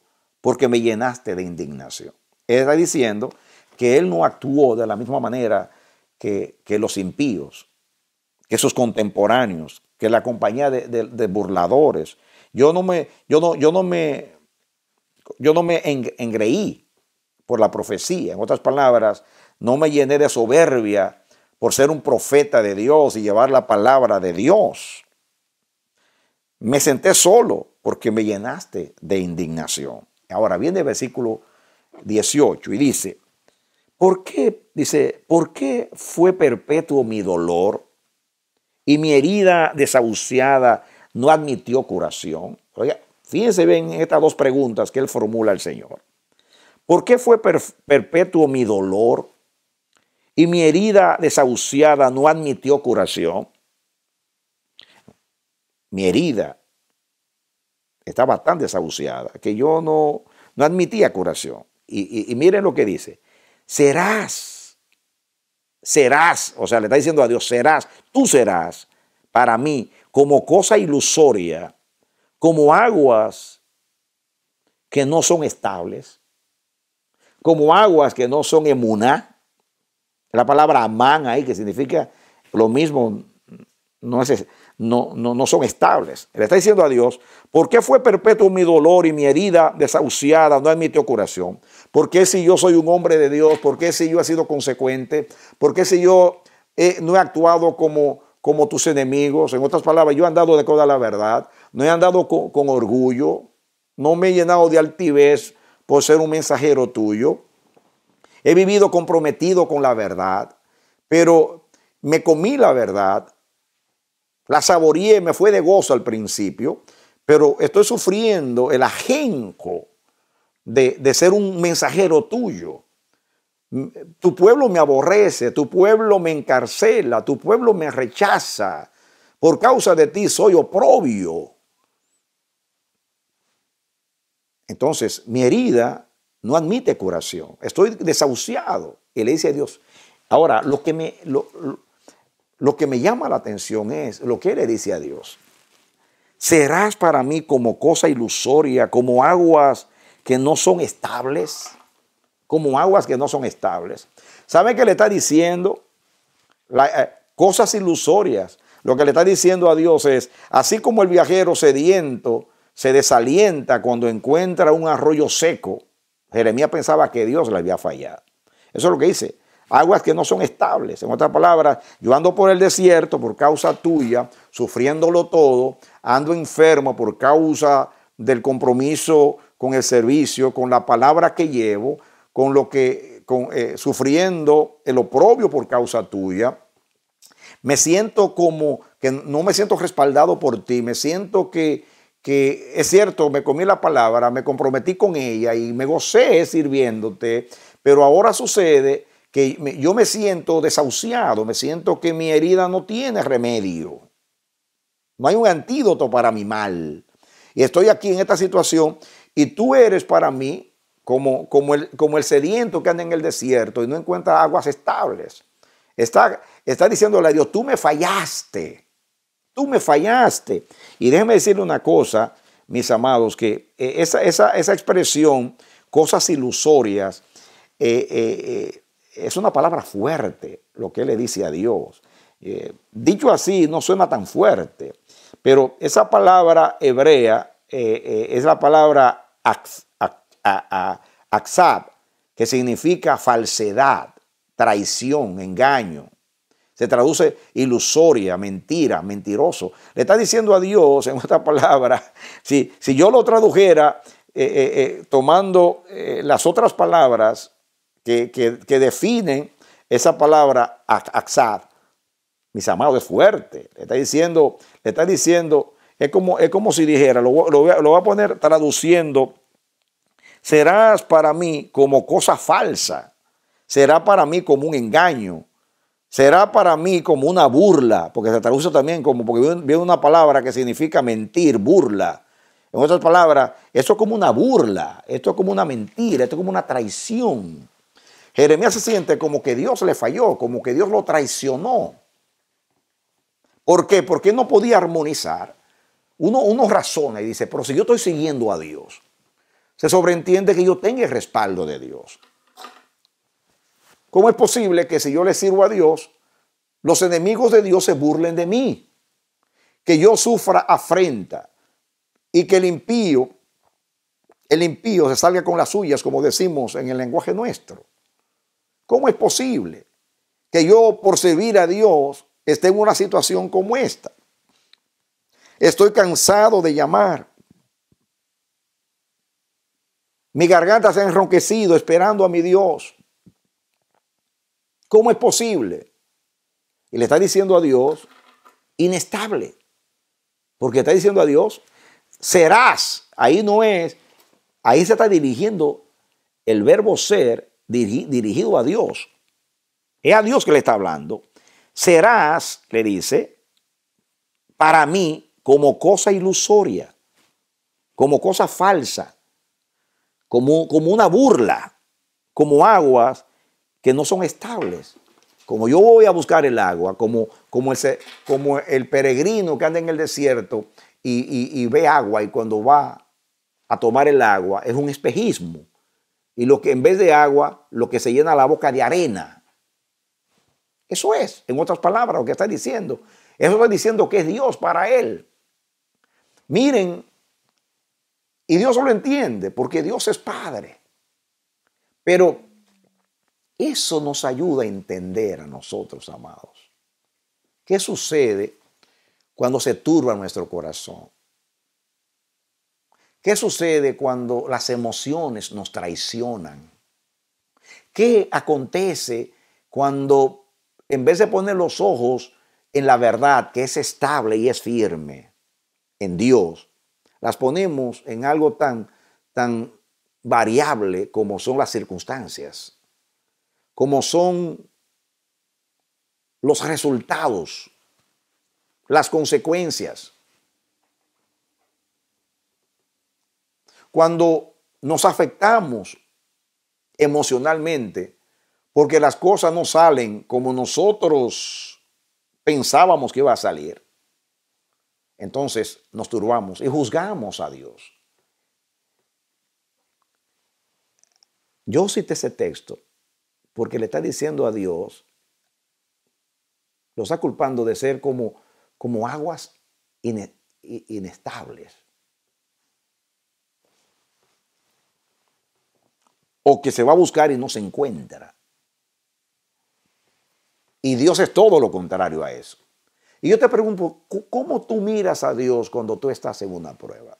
porque me llenaste de indignación. Él está diciendo que él no actuó de la misma manera que, que los impíos, que sus contemporáneos, que la compañía de, burladores. Yo no me, yo no, yo no me, yo no me engreí por la profecía. En otras palabras, no me llené de soberbia por ser un profeta de Dios y llevar la palabra de Dios. Me senté solo porque me llenaste de indignación. Ahora viene el versículo 18 y dice, ¿por qué, dice, ¿por qué fue perpetuo mi dolor y mi herida desahuciada no admitió curación? fíjense bien estas dos preguntas que él formula al Señor. ¿Por qué fue perpetuo mi dolor y mi herida desahuciada no admitió curación? Mi herida está bastante desahuciada, que yo no, no admitía curación. Y, miren lo que dice, serás, serás, o sea, le está diciendo a Dios, serás, tú serás para mí como cosa ilusoria, como aguas que no son estables, como aguas que no son emuná. La palabra amán ahí, que significa lo mismo, no es, no, no, no son estables. Le está diciendo a Dios, ¿por qué fue perpetuo mi dolor y mi herida desahuciada no admitió curación? ¿Por qué si yo soy un hombre de Dios? ¿Por qué si yo he sido consecuente? ¿Por qué si yo no he actuado como, como tus enemigos? En otras palabras, yo he andado de toda la verdad, no he andado con orgullo, no me he llenado de altivez por ser un mensajero tuyo. He vivido comprometido con la verdad, pero me comí la verdad, la saboreé, me fue de gozo al principio, pero estoy sufriendo el ajenco de, ser un mensajero tuyo. Tu pueblo me aborrece, tu pueblo me encarcela, tu pueblo me rechaza. Por causa de ti soy oprobio. Entonces, mi herida no admite curación. Estoy desahuciado. Y le dice a Dios, ahora, lo que me, lo que me llama la atención es lo que le dice a Dios. Serás para mí como cosa ilusoria, como aguas que no son estables, como aguas que no son estables. ¿Sabe qué le está diciendo? Eh, cosas ilusorias. Lo que le está diciendo a Dios es, así como el viajero sediento se desalienta cuando encuentra un arroyo seco, Jeremías pensaba que Dios le había fallado. Eso es lo que dice aguas que no son estables. En otras palabras, yo ando por el desierto por causa tuya, sufriéndolo todo, ando enfermo por causa del compromiso con el servicio, con la palabra que llevo, con lo que con, eh, sufriendo el oprobio por causa tuya. Me siento como que no me siento respaldado por ti, me siento que, que es cierto, me comí la palabra, me comprometí con ella y me gocé sirviéndote, pero ahora sucede que yo me siento desahuciado, me siento que mi herida no tiene remedio. No hay un antídoto para mi mal. Y estoy aquí en esta situación y tú eres para mí como, como, el, como el sediento que anda en el desierto y no encuentra aguas estables. Está, está diciéndole a Dios, tú me fallaste, tú me fallaste. Y déjeme decirle una cosa, mis amados, que eh, esa, esa, esa expresión, cosas ilusorias, eh, eh, es una palabra fuerte lo que le dice a Dios. Eh, dicho así, no suena tan fuerte, pero esa palabra hebrea eh, eh, es la palabra Aksab, que significa falsedad, traición, engaño. Se traduce ilusoria, mentira, mentiroso. Le está diciendo a Dios, en otra palabra, si, si yo lo tradujera tomando las otras palabras que, que, definen esa palabra axad. Mis amados, es fuerte. Le está diciendo, le está diciendo, es como, es como si dijera, lo, lo, lo voy a poner traduciendo, serás para mí como cosa falsa, será para mí como un engaño, será para mí como una burla, porque se traduce también como, porque viene una palabra que significa mentir, burla. En otras palabras, esto es como una burla, esto es como una mentira, esto es como una traición. Jeremías se siente como que Dios le falló, como que Dios lo traicionó. ¿Por qué? Porque no podía armonizar. Uno, uno razona y dice, pero si yo estoy siguiendo a Dios, se sobreentiende que yo tenga el respaldo de Dios. ¿Cómo es posible que si yo le sirvo a Dios, los enemigos de Dios se burlen de mí? Que yo sufra afrenta y que el impío, el impío se salga con las suyas, como decimos en el lenguaje nuestro. ¿Cómo es posible que yo por servir a Dios esté en una situación como esta? Estoy cansado de llamar. Mi garganta se ha enronquecido esperando a mi Dios. ¿Cómo es posible? Y le está diciendo a Dios, inestable. Porque está diciendo a Dios, serás. Ahí no es. Ahí se está dirigiendo el verbo ser dirigido a Dios, es a Dios que le está hablando, serás, le dice, para mí como cosa ilusoria, como cosa falsa, como, como una burla, como aguas que no son estables. Como yo voy a buscar el agua, como, como, el, como el peregrino que anda en el desierto y ve agua y cuando va a tomar el agua es un espejismo y lo que en vez de agua, lo que se llena la boca de arena. Eso es, en otras palabras, lo que está diciendo. Eso está diciendo que es Dios para él. Miren, y Dios lo entiende, porque Dios es Padre. Pero eso nos ayuda a entender a nosotros, amados. ¿Qué sucede cuando se turba nuestro corazón? ¿Qué sucede cuando las emociones nos traicionan? ¿Qué acontece cuando en vez de poner los ojos en la verdad que es estable y es firme, en Dios, las ponemos en algo tan, tan variable como son las circunstancias, como son los resultados, las consecuencias. cuando nos afectamos emocionalmente porque las cosas no salen como nosotros pensábamos que iba a salir. Entonces nos turbamos y juzgamos a Dios. Yo cité ese texto porque le está diciendo a Dios, lo está culpando de ser como, como aguas inestables. o que se va a buscar y no se encuentra. Y Dios es todo lo contrario a eso. Y yo te pregunto, ¿cómo tú miras a Dios cuando tú estás en una prueba?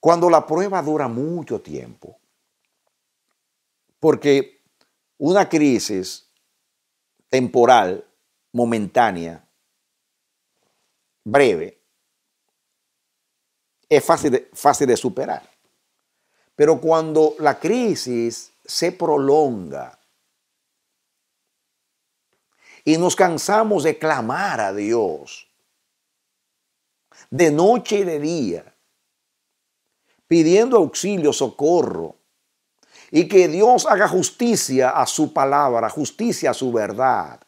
Cuando la prueba dura mucho tiempo, porque una crisis temporal, momentánea, breve, es fácil, fácil de superar. Pero cuando la crisis se prolonga y nos cansamos de clamar a Dios, de noche y de día, pidiendo auxilio, socorro, y que Dios haga justicia a su palabra, justicia a su verdad.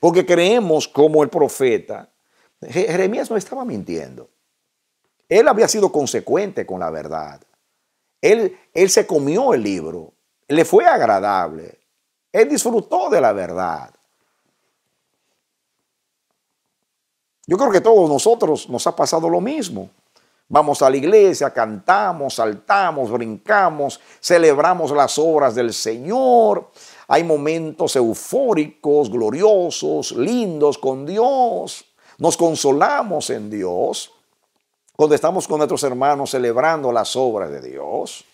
Porque creemos como el profeta, Jeremías no estaba mintiendo. Él había sido consecuente con la verdad. Él, él se comió el libro. Le fue agradable. Él disfrutó de la verdad. Yo creo que todos nosotros nos ha pasado lo mismo. Vamos a la iglesia, cantamos, saltamos, brincamos, celebramos las obras del Señor. Hay momentos eufóricos, gloriosos, lindos con Dios. Nos consolamos en Dios cuando estamos con nuestros hermanos celebrando las obras de Dios.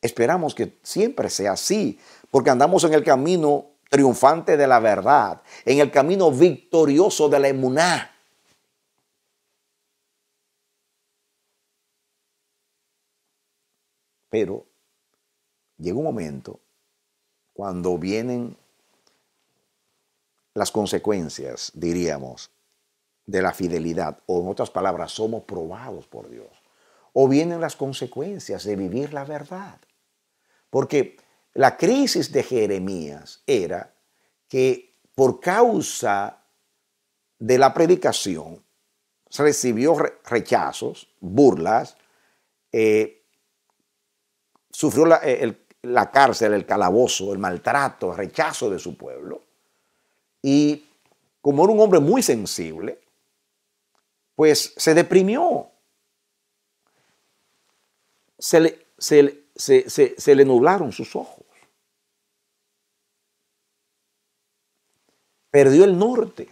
Esperamos que siempre sea así, porque andamos en el camino triunfante de la verdad, en el camino victorioso de la emuná. Pero llega un momento cuando vienen las consecuencias, diríamos, de la fidelidad, o en otras palabras, somos probados por Dios, o vienen las consecuencias de vivir la verdad. Porque la crisis de Jeremías era que por causa de la predicación recibió rechazos, burlas, eh, sufrió la, eh, la cárcel, el calabozo, el maltrato, el rechazo de su pueblo. Y como era un hombre muy sensible, pues se deprimió. Se le, se, se le nublaron sus ojos. Perdió el norte.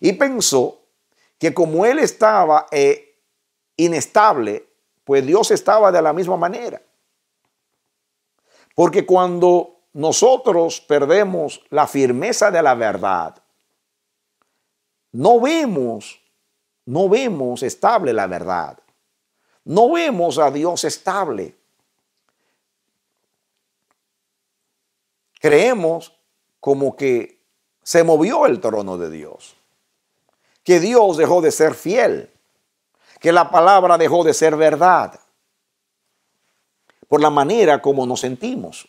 Y pensó que como él estaba eh, inestable, pues Dios estaba de la misma manera. Porque cuando nosotros perdemos la firmeza de la verdad, no vemos, no vemos estable la verdad. No vemos a Dios estable. Creemos como que se movió el trono de Dios, que Dios dejó de ser fiel, que la palabra dejó de ser verdad, por la manera como nos sentimos.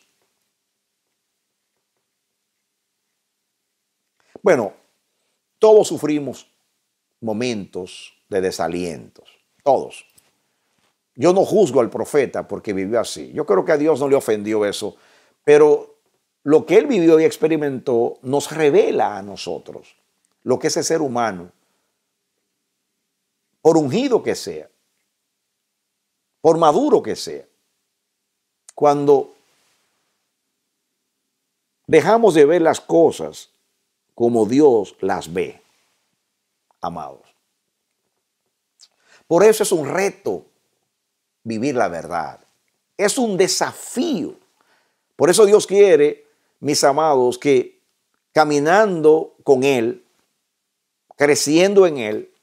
Bueno, todos sufrimos momentos de desalientos, todos. Yo no juzgo al profeta porque vivió así. Yo creo que a Dios no le ofendió eso, pero lo que él vivió y experimentó nos revela a nosotros lo que ese ser humano, por ungido que sea, por maduro que sea, cuando dejamos de ver las cosas como Dios las ve, amados. Por eso es un reto vivir la verdad. Es un desafío. Por eso Dios quiere, mis amados, que caminando con Él, creciendo en Él,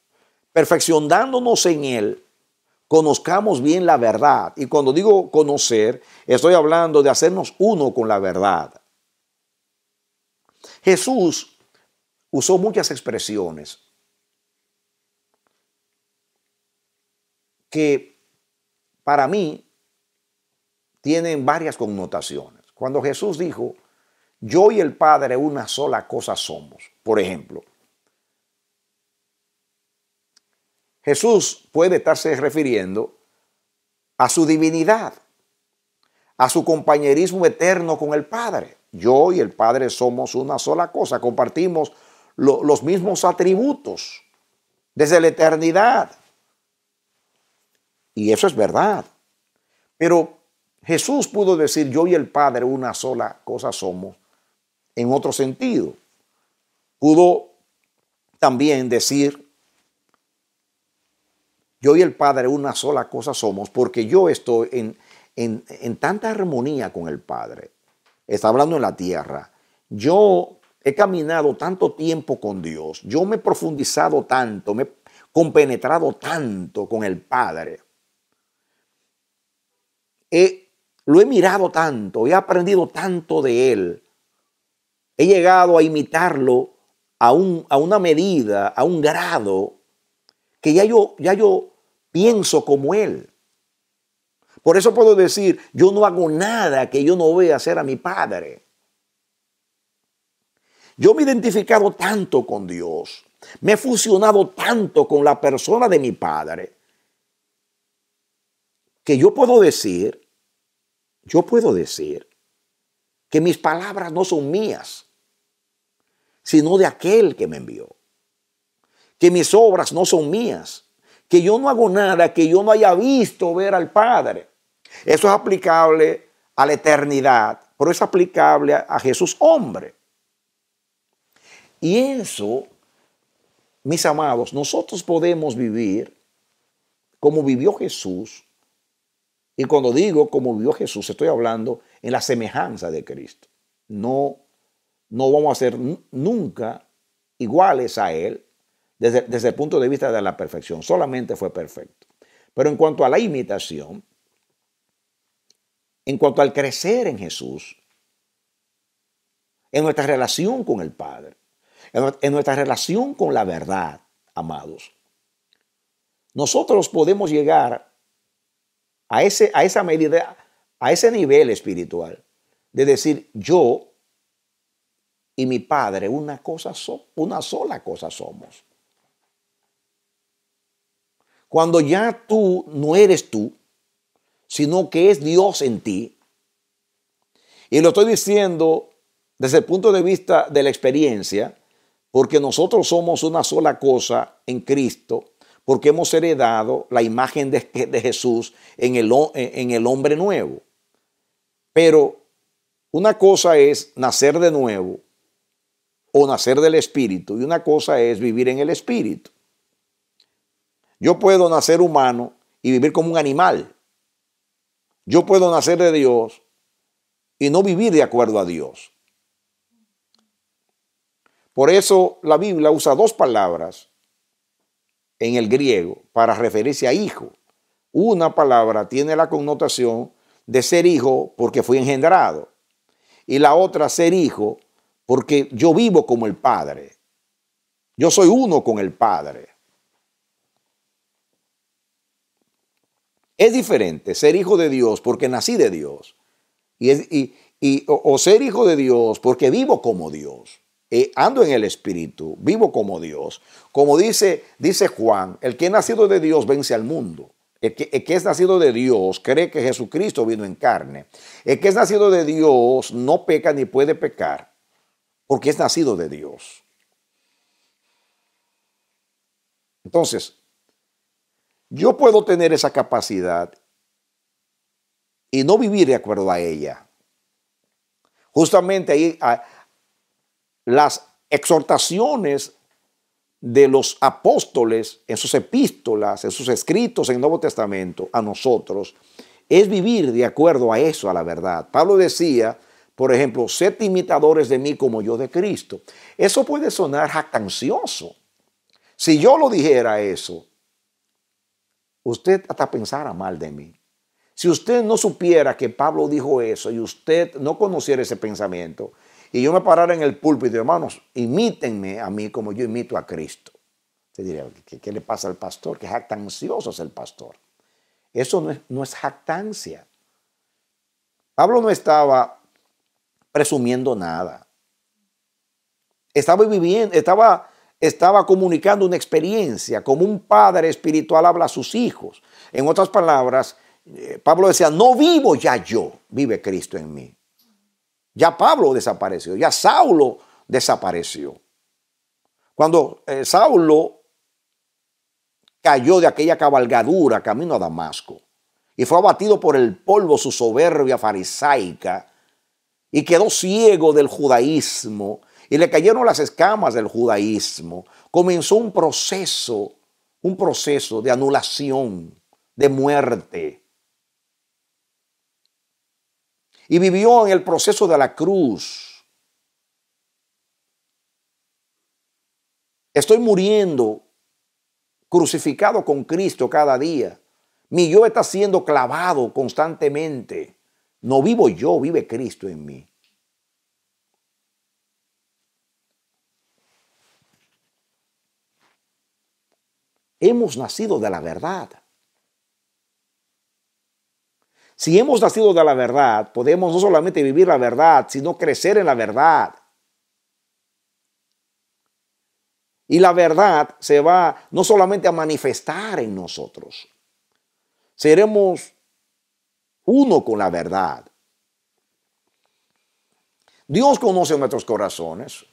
perfeccionándonos en Él, conozcamos bien la verdad. Y cuando digo conocer, estoy hablando de hacernos uno con la verdad. Jesús usó muchas expresiones que para mí tienen varias connotaciones. Cuando Jesús dijo, yo y el Padre una sola cosa somos, por ejemplo, Jesús puede estarse refiriendo a su divinidad, a su compañerismo eterno con el Padre. Yo y el Padre somos una sola cosa, compartimos los mismos atributos desde la eternidad. Y eso es verdad. Pero Jesús pudo decir, yo y el Padre una sola cosa somos, en otro sentido. Pudo también decir, yo y el Padre una sola cosa somos, porque yo estoy en, en tanta armonía con el Padre. Está hablando en la tierra. Yo he caminado tanto tiempo con Dios, yo me he profundizado tanto, me he compenetrado tanto con el Padre, lo he mirado tanto, he aprendido tanto de Él, he llegado a imitarlo a, a una medida, a un grado, que ya yo, ya yo pienso como Él. Por eso puedo decir, yo no hago nada que yo no vea hacer a mi Padre. Yo me he identificado tanto con Dios, me he fusionado tanto con la persona de mi Padre, que yo puedo decir, yo puedo decir que mis palabras no son mías, sino de aquel que me envió, que mis obras no son mías, que yo no hago nada que yo no haya visto ver al Padre. Eso es aplicable a la eternidad, pero es aplicable a Jesús hombre. Y eso, mis amados, nosotros podemos vivir como vivió Jesús. Y cuando digo como vivió Jesús, estoy hablando en la semejanza de Cristo. No, no vamos a ser nunca iguales a Él desde, desde el punto de vista de la perfección. Solamente fue perfecto. Pero en cuanto a la imitación, en cuanto al crecer en Jesús, en nuestra relación con el Padre, en nuestra relación con la verdad, amados. Nosotros podemos llegar a, ese, a esa medida, a ese nivel espiritual, de decir, yo y mi Padre una, cosa una sola cosa somos. Cuando ya tú no eres tú, sino que es Dios en ti, y lo estoy diciendo desde el punto de vista de la experiencia, porque nosotros somos una sola cosa en Cristo, porque hemos heredado la imagen de, Jesús en el, en el hombre nuevo. Pero una cosa es nacer de nuevo o nacer del Espíritu y una cosa es vivir en el Espíritu. Yo puedo nacer humano y vivir como un animal. Yo puedo nacer de Dios y no vivir de acuerdo a Dios. Por eso la Biblia usa dos palabras en el griego para referirse a hijo. Una palabra tiene la connotación de ser hijo porque fui engendrado y la otra ser hijo porque yo vivo como el Padre. Yo soy uno con el Padre. Es diferente ser hijo de Dios porque nací de Dios y, o ser hijo de Dios porque vivo como Dios ando en el Espíritu, vivo como Dios. Como dice, dice Juan, el que es nacido de Dios vence al mundo. El que, el que, es nacido de Dios cree que Jesucristo vino en carne. El que es nacido de Dios no peca ni puede pecar, porque es nacido de Dios. Entonces, yo puedo tener esa capacidad y no vivir de acuerdo a ella. Justamente ahí, las exhortaciones de los apóstoles en sus epístolas, en sus escritos en el Nuevo Testamento a nosotros, es vivir de acuerdo a eso, a la verdad. Pablo decía, por ejemplo, sed imitadores de mí como yo de Cristo. Eso puede sonar jactancioso. Si yo lo dijera eso, usted hasta pensara mal de mí. Si usted no supiera que Pablo dijo eso y usted no conociera ese pensamiento, y yo me parara en el púlpito, hermanos, imítenme a mí como yo imito a Cristo. Se diría, ¿qué, le pasa al pastor? Qué jactancioso es el pastor. Eso no es, no jactancia. Pablo no estaba presumiendo nada. Estaba viviendo, estaba, estaba comunicando una experiencia, como un padre espiritual habla a sus hijos. En otras palabras, eh, Pablo decía, no vivo ya yo, vive Cristo en mí. Ya Pablo desapareció, ya Saulo desapareció. Cuando eh, Saulo cayó de aquella cabalgadura camino a Damasco y fue abatido por el polvo su soberbia farisaica y quedó ciego del judaísmo y le cayeron las escamas del judaísmo, comenzó un proceso, un proceso de anulación, de muerte y vivió en el proceso de la cruz. Estoy muriendo crucificado con Cristo cada día. Mi yo está siendo clavado constantemente. No vivo yo, vive Cristo en mí. Hemos nacido de la verdad. Si hemos nacido de la verdad, podemos no solamente vivir la verdad, sino crecer en la verdad. Y la verdad se va no solamente a manifestar en nosotros, seremos uno con la verdad. Dios conoce nuestros corazones.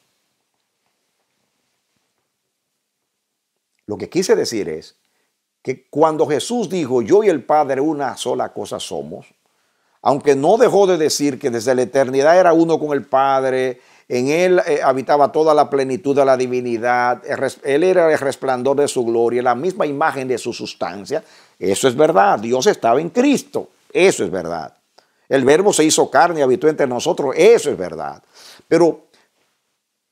Lo que quise decir es que cuando Jesús dijo, yo y el Padre una sola cosa somos, aunque no dejó de decir que desde la eternidad era uno con el Padre, en él eh, habitaba toda la plenitud de la divinidad, él era el resplandor de su gloria, la misma imagen de su sustancia, eso es verdad, Dios estaba en Cristo, eso es verdad. El verbo se hizo carne y habitó entre nosotros, eso es verdad. Pero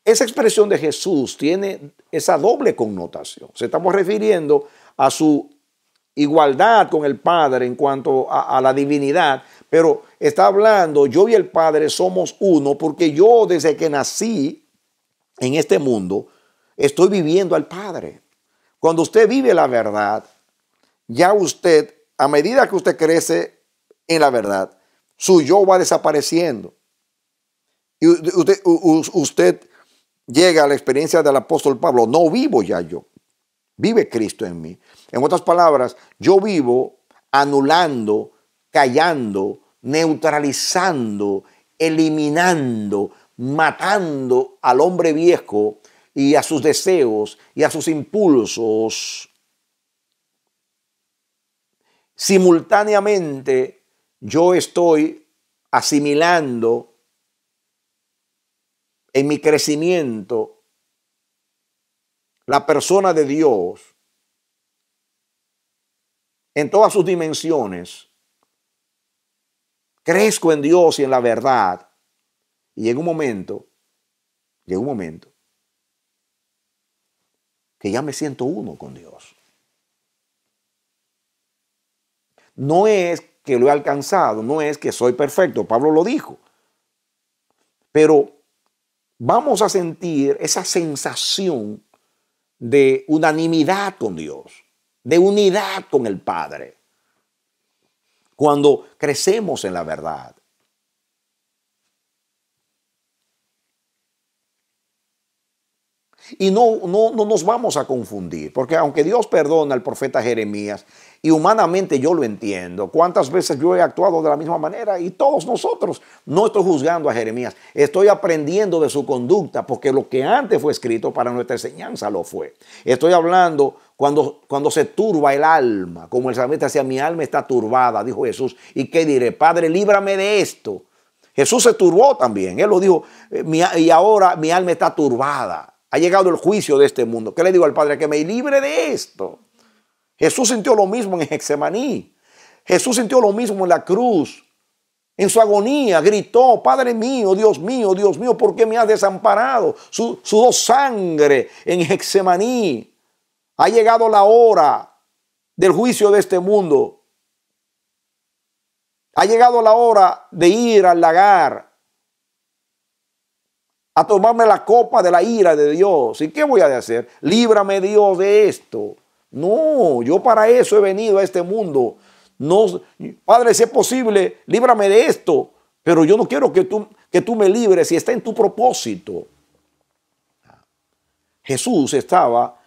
esa expresión de Jesús tiene esa doble connotación. Se estamos refiriendo a a su igualdad con el Padre en cuanto a, la divinidad, pero está hablando, yo y el Padre somos uno, porque yo desde que nací en este mundo, estoy viviendo al Padre. Cuando usted vive la verdad, ya usted, a medida que usted crece en la verdad, su yo va desapareciendo. Y usted llega a la experiencia del apóstol Pablo, no vivo ya yo, vive Cristo en mí. En otras palabras, yo vivo anulando, callando, neutralizando, eliminando, matando al hombre viejo y a sus deseos y a sus impulsos. Simultáneamente, yo estoy asimilando en mi crecimiento la persona de Dios en todas sus dimensiones, crezco en Dios y en la verdad. Y en un momento, llega un momento, que ya me siento uno con Dios. No es que lo he alcanzado, no es que soy perfecto, Pablo lo dijo, pero vamos a sentir esa sensación de unanimidad con Dios de unidad con el Padre. Cuando crecemos en la verdad. Y no, no, nos vamos a confundir, porque aunque Dios perdona al profeta Jeremías, y humanamente yo lo entiendo, cuántas veces yo he actuado de la misma manera y todos nosotros, no estoy juzgando a Jeremías, estoy aprendiendo de su conducta, porque lo que antes fue escrito para nuestra enseñanza lo fue. Estoy hablando cuando, se turba el alma, como el salmista decía, mi alma está turbada, dijo Jesús, ¿y qué diré? Padre, líbrame de esto. Jesús se turbó también, él lo dijo, eh, y ahora mi alma está turbada, ha llegado el juicio de este mundo. ¿Qué le digo al Padre? Que me libre de esto. Jesús sintió lo mismo en Hexemaní. Jesús sintió lo mismo en la cruz, en su agonía gritó, Padre mío, Dios mío, Dios mío, ¿por qué me has desamparado? Su, sudó sangre en Hexemaní. Ha llegado la hora del juicio de este mundo. Ha llegado la hora de ir al lagar a tomarme la copa de la ira de Dios. ¿Y qué voy a hacer? Líbrame Dios de esto. No, yo para eso he venido a este mundo. No, Padre, si es posible, líbrame de esto, pero yo no quiero que tú, que tú me libres si está en tu propósito. Jesús estaba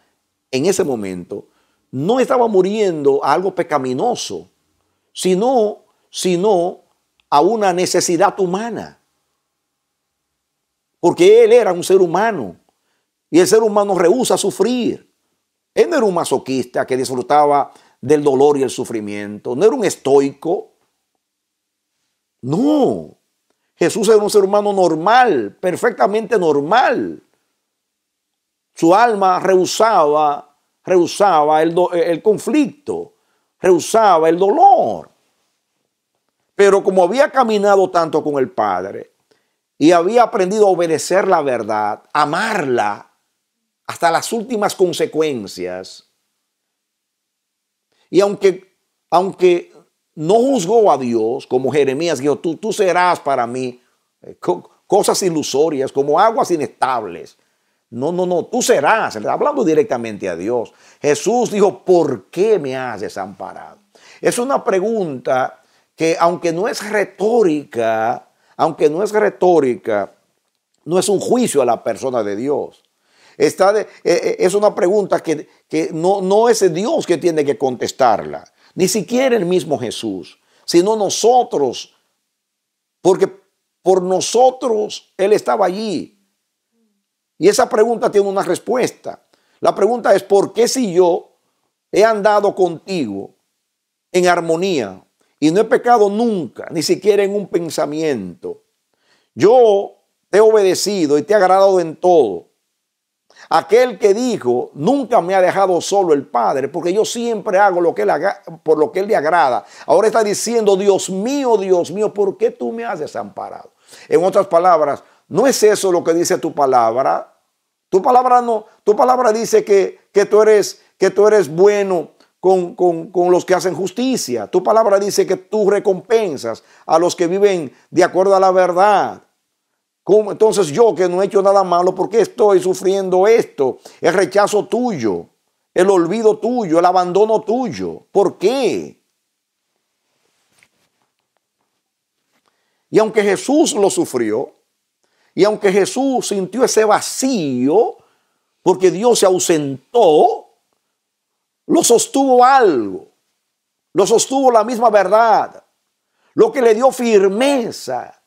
en ese momento no estaba muriendo a algo pecaminoso, sino, sino a una necesidad humana. Porque él era un ser humano y el ser humano rehúsa sufrir. Él no era un masoquista que disfrutaba del dolor y el sufrimiento, no era un estoico. No, Jesús era un ser humano normal, perfectamente normal. Su alma rehusaba, rehusaba el, conflicto, rehusaba el dolor. Pero como había caminado tanto con el Padre y había aprendido a obedecer la verdad, amarla hasta las últimas consecuencias, y aunque, aunque no juzgó a Dios, como Jeremías dijo, tú, tú serás para mí eh, cosas ilusorias, como aguas inestables, no, no, no, tú serás. Hablando directamente a Dios. Jesús dijo, ¿por qué me has desamparado? Es una pregunta que aunque no es retórica, aunque no es retórica, no es un juicio a la persona de Dios. Está e, e, es una pregunta que, no, no es Dios que tiene que contestarla, ni siquiera el mismo Jesús, sino nosotros, porque por nosotros Él estaba allí, y esa pregunta tiene una respuesta. La pregunta es, ¿por qué si yo he andado contigo en armonía y no he pecado nunca, ni siquiera en un pensamiento? Yo te he obedecido y te he agradado en todo. Aquel que dijo, nunca me ha dejado solo el Padre, porque yo siempre hago lo que por lo que él le agrada. Ahora está diciendo, Dios mío, Dios mío, ¿por qué tú me has desamparado? En otras palabras, ¿No es eso lo que dice tu palabra? Tu palabra no, tu palabra dice que, que tú, eres, que tú eres bueno con, con, con, los que hacen justicia. Tu palabra dice que tú recompensas a los que viven de acuerdo a la verdad. Entonces yo que no he hecho nada malo, ¿por qué estoy sufriendo esto? El rechazo tuyo, el olvido tuyo, el abandono tuyo. ¿Por qué? Y aunque Jesús lo sufrió, y aunque Jesús sintió ese vacío, porque Dios se ausentó, lo sostuvo algo, lo sostuvo la misma verdad, lo que le dio firmeza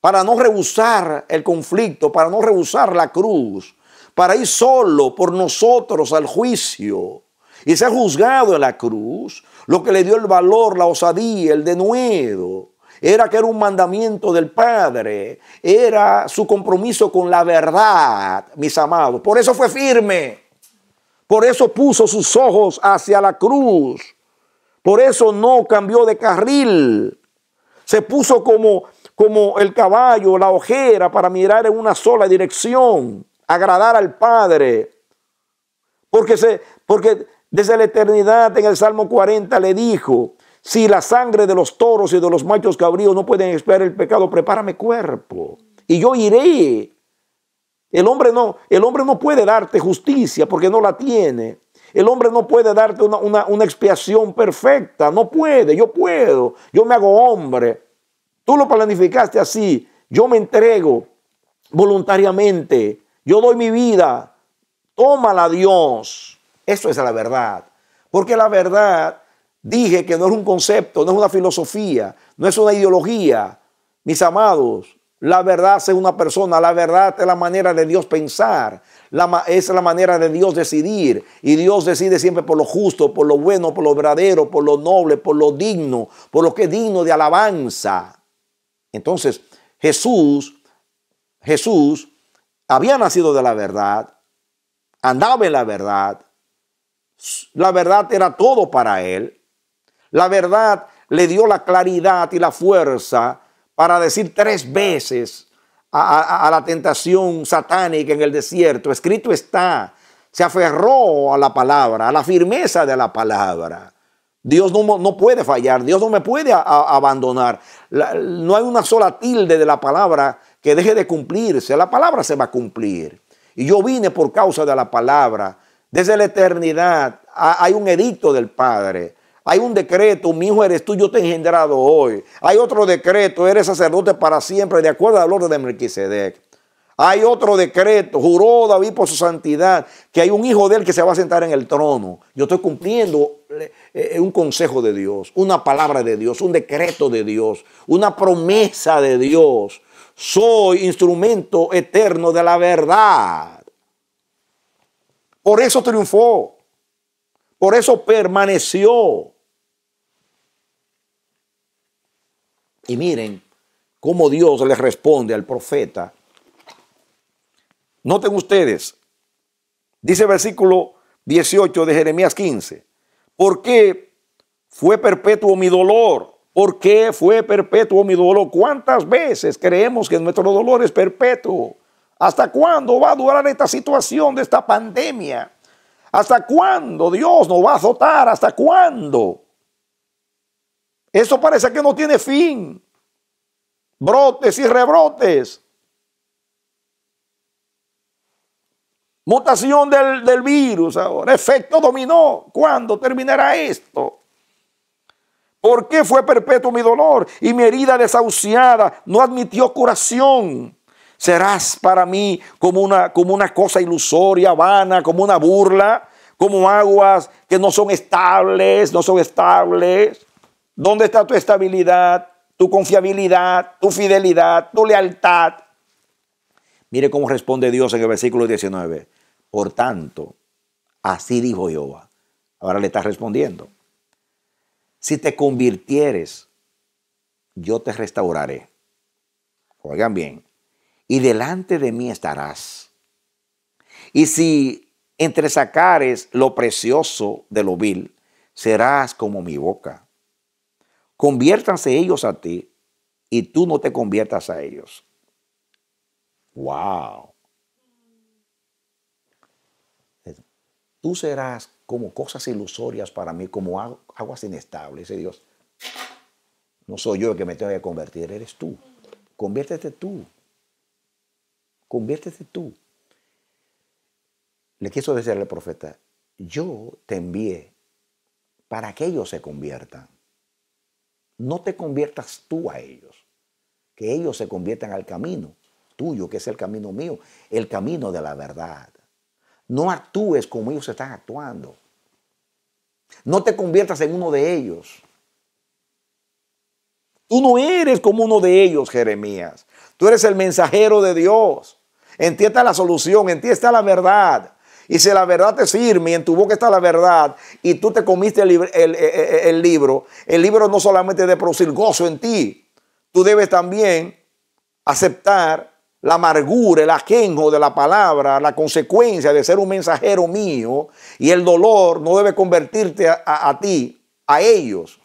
para no rehusar el conflicto, para no rehusar la cruz, para ir solo por nosotros al juicio y ser juzgado en la cruz, lo que le dio el valor, la osadía, el denuedo, era que era un mandamiento del Padre, era su compromiso con la verdad, mis amados. Por eso fue firme, por eso puso sus ojos hacia la cruz, por eso no cambió de carril, se puso como, como el caballo, la ojera, para mirar en una sola dirección, agradar al Padre. Porque, se, porque desde la eternidad en el Salmo 40 le dijo, si la sangre de los toros y de los machos cabríos no pueden expiar el pecado, prepárame cuerpo y yo iré. El hombre no, el hombre no puede darte justicia porque no la tiene. El hombre no puede darte una, una, una expiación perfecta, no puede, yo puedo, yo me hago hombre. Tú lo planificaste así, yo me entrego voluntariamente, yo doy mi vida, tómala Dios. Eso es la verdad, porque la verdad Dije que no es un concepto, no es una filosofía, no es una ideología. Mis amados, la verdad es una persona, la verdad es la manera de Dios pensar, la, es la manera de Dios decidir. Y Dios decide siempre por lo justo, por lo bueno, por lo verdadero, por lo noble, por lo digno, por lo que es digno de alabanza. Entonces, Jesús, Jesús había nacido de la verdad, andaba en la verdad, la verdad era todo para él, la verdad le dio la claridad y la fuerza para decir tres veces a, la tentación satánica en el desierto. Escrito está. Se aferró a la palabra, a la firmeza de la palabra. Dios no, puede fallar, Dios no me puede abandonar. no hay una sola tilde de la palabra que deje de cumplirse. La palabra se va a cumplir. Y yo vine por causa de la palabra. Desde la eternidad hay un edicto del Padre hay un decreto, mi hijo eres tú, yo te he engendrado hoy. Hay otro decreto, eres sacerdote para siempre, de acuerdo al orden de Melquisedec. Hay otro decreto, juró David por su santidad, que hay un hijo de él que se va a sentar en el trono. Yo estoy cumpliendo eh, eh, un consejo de Dios, una palabra de Dios, un decreto de Dios, una promesa de Dios. Soy instrumento eterno de la verdad. Por eso triunfó, por eso permaneció. Y miren cómo Dios le responde al profeta. Noten ustedes, dice versículo 18 de Jeremías 15, ¿por qué fue perpetuo mi dolor? ¿Por qué fue perpetuo mi dolor? ¿Cuántas veces creemos que nuestro dolor es perpetuo? ¿Hasta cuándo va a durar esta situación de esta pandemia? ¿Hasta cuándo Dios nos va a azotar? ¿Hasta cuándo? Eso parece que no tiene fin. Brotes y rebrotes. Mutación del, virus ahora. Efecto dominó. ¿Cuándo terminará esto? ¿Por qué fue perpetuo mi dolor y mi herida desahuciada no admitió curación? Serás para mí como una, como una cosa ilusoria, vana, como una burla, como aguas que no son estables, no son estables. ¿Dónde está tu estabilidad, tu confiabilidad, tu fidelidad, tu lealtad? Mire cómo responde Dios en el versículo 19. Por tanto, así dijo Jehová. Ahora le está respondiendo. Si te convirtieres, yo te restauraré. Oigan bien. Y delante de mí estarás. Y si entresacares lo precioso de lo vil, serás como mi boca. Conviértanse ellos a ti y tú no te conviertas a ellos. ¡Wow! Tú serás como cosas ilusorias para mí, como aguas inestables, dice Dios. No soy yo el que me tengo que convertir, eres tú. Conviértete tú. Conviértete tú. Le quiso decir al profeta, yo te envié para que ellos se conviertan no te conviertas tú a ellos, que ellos se conviertan al camino tuyo, que es el camino mío, el camino de la verdad. No actúes como ellos están actuando. No te conviertas en uno de ellos. Tú no eres como uno de ellos, Jeremías. Tú eres el mensajero de Dios. En ti está la solución, en ti está la verdad. Y si la verdad te firme y en tu boca está la verdad y tú te comiste el, eh, eh, el, libro, el libro no solamente de producir gozo en ti, tú debes también aceptar la amargura, el ajenjo de la palabra, la consecuencia de ser un mensajero mío y el dolor no debe convertirte a, ti, a ellos.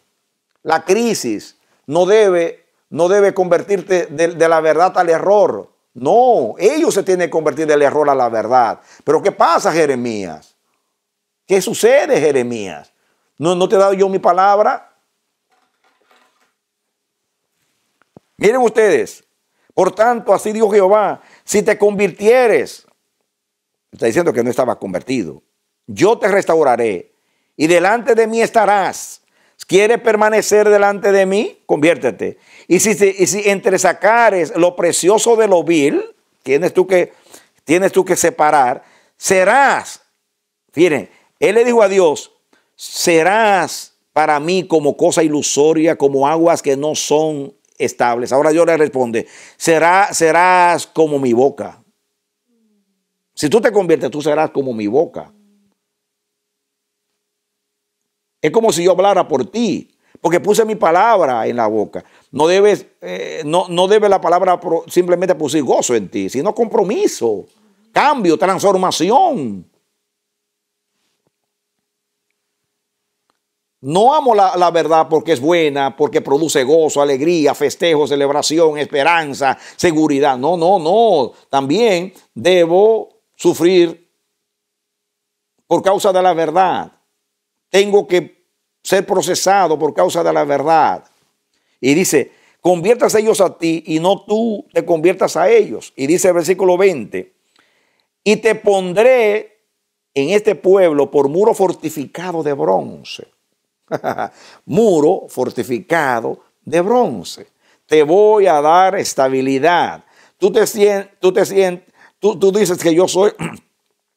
La crisis no debe, no debe convertirte de la verdad al error. No, ellos se tienen que convertir del error a la verdad. Pero ¿qué pasa, Jeremías? ¿Qué sucede, Jeremías? ¿No, no te he dado yo mi palabra? Miren ustedes, por tanto, así dijo Jehová, si te convirtieres, está diciendo que no estaba convertido, yo te restauraré y delante de mí estarás ¿Quieres permanecer delante de mí? Conviértete. Y si, entre sacares lo precioso de lo vil, tienes tú que, tienes tú que separar, serás, miren, él le dijo a Dios, serás para mí como cosa ilusoria, como aguas que no son estables. Ahora Dios le responde, será, serás como mi boca. Si tú te conviertes, tú serás como mi boca. Es como si yo hablara por ti, porque puse mi palabra en la boca. No, debes, eh, no, no debe la palabra simplemente pusir gozo en ti, sino compromiso, cambio, transformación. No amo la, la, verdad porque es buena, porque produce gozo, alegría, festejo, celebración, esperanza, seguridad. No, no, no. También debo sufrir por causa de la verdad tengo que ser procesado por causa de la verdad. Y dice, conviertas ellos a ti y no tú te conviertas a ellos. Y dice el versículo 20, y te pondré en este pueblo por muro fortificado de bronce. muro fortificado de bronce. Te voy a dar estabilidad. Tú te tú te tú, tú dices que yo soy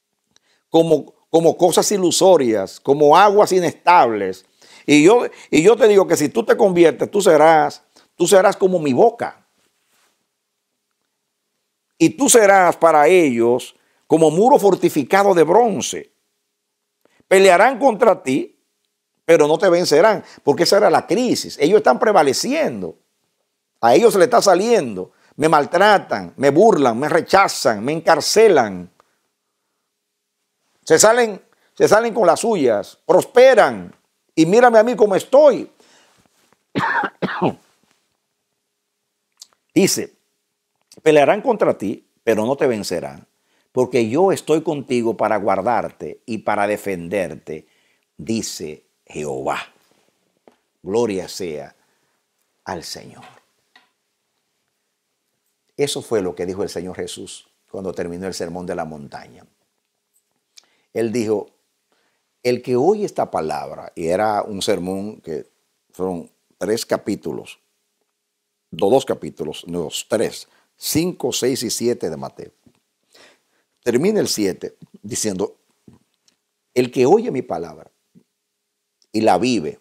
como, como cosas ilusorias, como aguas inestables. Y yo, y yo te digo que si tú te conviertes, tú serás, tú serás como mi boca. Y tú serás para ellos como muro fortificado de bronce. Pelearán contra ti, pero no te vencerán, porque esa era la crisis. Ellos están prevaleciendo. A ellos se le está saliendo. Me maltratan, me burlan, me rechazan, me encarcelan. Se salen, se salen con las suyas, prosperan. Y mírame a mí como estoy. Dice, pelearán contra ti, pero no te vencerán, porque yo estoy contigo para guardarte y para defenderte, dice Jehová. Gloria sea al Señor. Eso fue lo que dijo el Señor Jesús cuando terminó el Sermón de la Montaña. Él dijo, el que oye esta palabra, y era un sermón que fueron tres capítulos, dos capítulos, no, tres, cinco, seis y siete de Mateo. Termina el siete diciendo, el que oye mi palabra y la vive,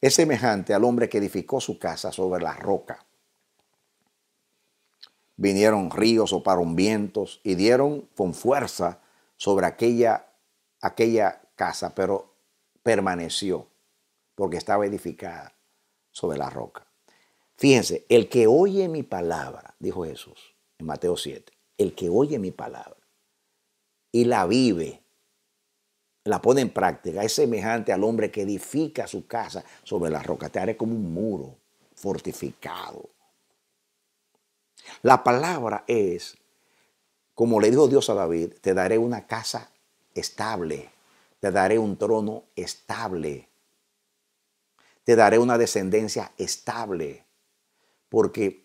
es semejante al hombre que edificó su casa sobre la roca. Vinieron ríos, soparon vientos y dieron con fuerza sobre aquella, aquella casa, pero permaneció porque estaba edificada sobre la roca. Fíjense, el que oye mi palabra, dijo Jesús en Mateo 7, el que oye mi palabra y la vive, la pone en práctica, es semejante al hombre que edifica su casa sobre la roca. Te haré como un muro fortificado. La palabra es como le dijo Dios a David, te daré una casa estable, te daré un trono estable, te daré una descendencia estable, porque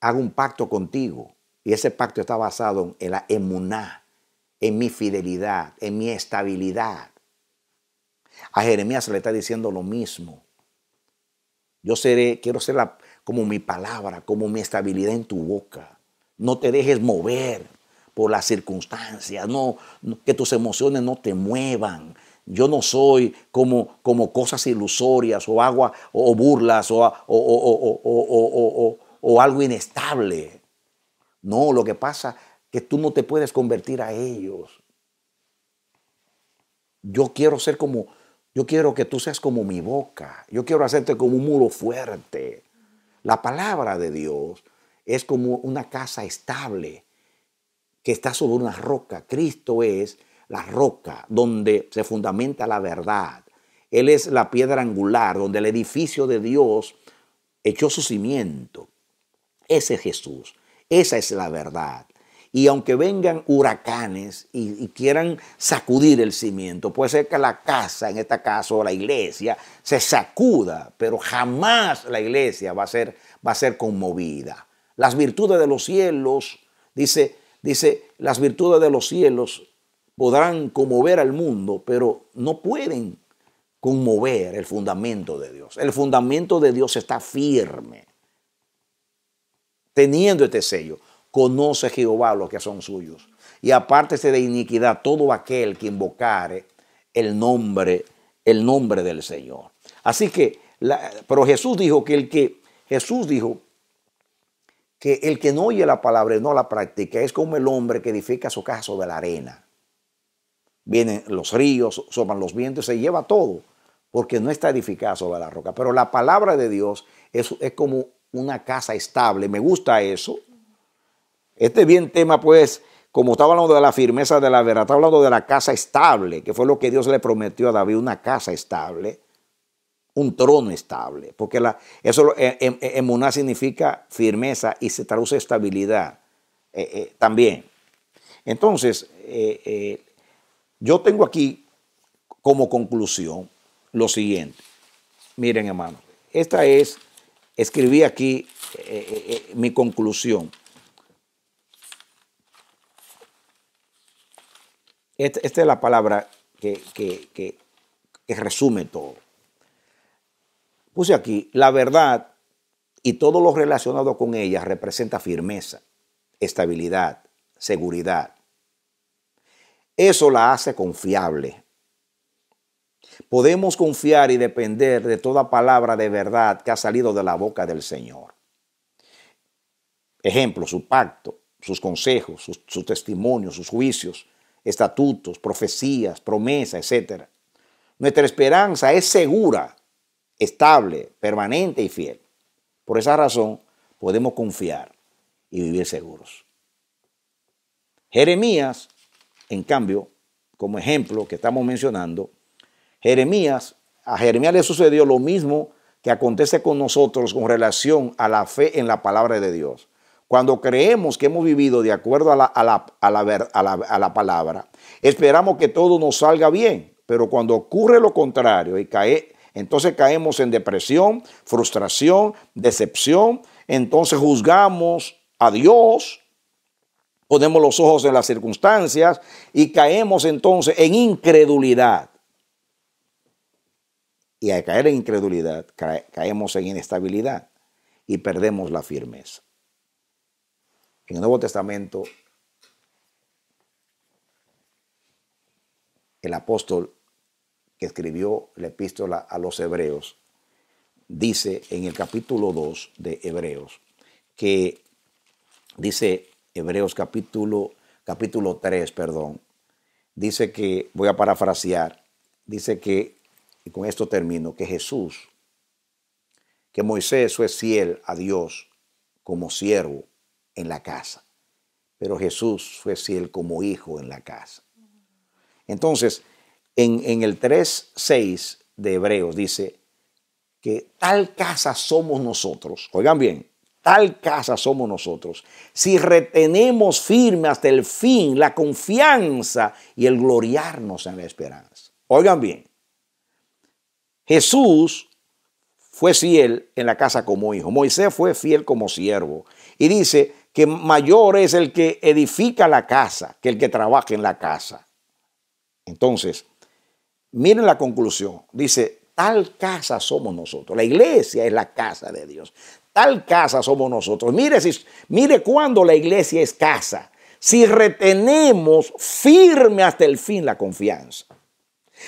hago un pacto contigo y ese pacto está basado en la emuná, en mi fidelidad, en mi estabilidad. A Jeremías se le está diciendo lo mismo. Yo seré, quiero ser la, como mi palabra, como mi estabilidad en tu boca. No te dejes mover por las circunstancias, no, que tus emociones no te muevan. Yo no soy como, como cosas ilusorias o agua o, burlas o, algo inestable. No, lo que pasa es que tú no te puedes convertir a ellos. Yo quiero ser como, yo quiero que tú seas como mi boca. Yo quiero hacerte como un muro fuerte. La palabra de Dios es como una casa estable que está sobre una roca. Cristo es la roca donde se fundamenta la verdad. Él es la piedra angular donde el edificio de Dios echó su cimiento. Ese es Jesús, esa es la verdad. Y aunque vengan huracanes y, quieran sacudir el cimiento, puede ser que la casa, en este caso la iglesia, se sacuda, pero jamás la iglesia va a ser, va a ser conmovida las virtudes de los cielos, dice, dice, las virtudes de los cielos podrán conmover al mundo, pero no pueden conmover el fundamento de Dios. El fundamento de Dios está firme. Teniendo este sello, conoce Jehová los que son suyos. Y apártese de iniquidad todo aquel que invocare el nombre, el nombre del Señor. Así que, pero Jesús dijo que el que, Jesús dijo que el que no oye la palabra y no la practica es como el hombre que edifica su casa sobre la arena. Vienen los ríos, soplan los vientos, se lleva todo, porque no está edificada sobre la roca. Pero la palabra de Dios es, es como una casa estable. Me gusta eso. Este bien tema, pues, como está hablando de la firmeza de la verdad, está hablando de la casa estable, que fue lo que Dios le prometió a David, una casa estable un trono estable, porque eso en, eh, em, eh, significa firmeza y se traduce estabilidad eh, también. Entonces, yo tengo aquí como conclusión lo siguiente. Miren, hermano, esta es, escribí aquí mi conclusión. Este, esta, es la palabra que resume todo Puse aquí, la verdad y todo lo relacionado con ella representa firmeza, estabilidad, seguridad. Eso la hace confiable. Podemos confiar y depender de toda palabra de verdad que ha salido de la boca del Señor. Ejemplo, su pacto, sus consejos, sus, su sus juicios, estatutos, profecías, promesas, etc. Nuestra esperanza es segura estable, permanente y fiel. Por esa razón podemos confiar y vivir seguros. Jeremías, en cambio, como ejemplo que estamos mencionando, Jeremías, a Jeremías le sucedió lo mismo que acontece con nosotros con relación a la fe en la palabra de Dios. Cuando creemos que hemos vivido de acuerdo a la, a la, a la palabra, esperamos que todo nos salga bien, pero cuando ocurre lo contrario y cae, entonces caemos en depresión, frustración, decepción. Entonces juzgamos a Dios, ponemos los ojos en las circunstancias y caemos entonces en incredulidad. Y al caer en incredulidad, caemos en inestabilidad y perdemos la firmeza. En el Nuevo Testamento, el apóstol que escribió la epístola a los hebreos, dice en el capítulo 2 de Hebreos, que dice Hebreos capítulo, capítulo 3, perdón, dice que, voy a parafrasear, dice que, y con esto termino, que Jesús, que Moisés fue fiel a Dios como siervo en la casa, pero Jesús fue fiel como hijo en la casa. Entonces, en, el 3.6 de Hebreos dice que tal casa somos nosotros, oigan bien, tal casa somos nosotros, si retenemos firme hasta el fin la confianza y el gloriarnos en la esperanza. Oigan bien, Jesús fue fiel en la casa como hijo, Moisés fue fiel como siervo y dice que mayor es el que edifica la casa que el que trabaja en la casa. Entonces, Miren la conclusión. Dice, tal casa somos nosotros. La iglesia es la casa de Dios. Tal casa somos nosotros. Mire, si, mire cuando la iglesia es casa. Si retenemos firme hasta el fin la confianza.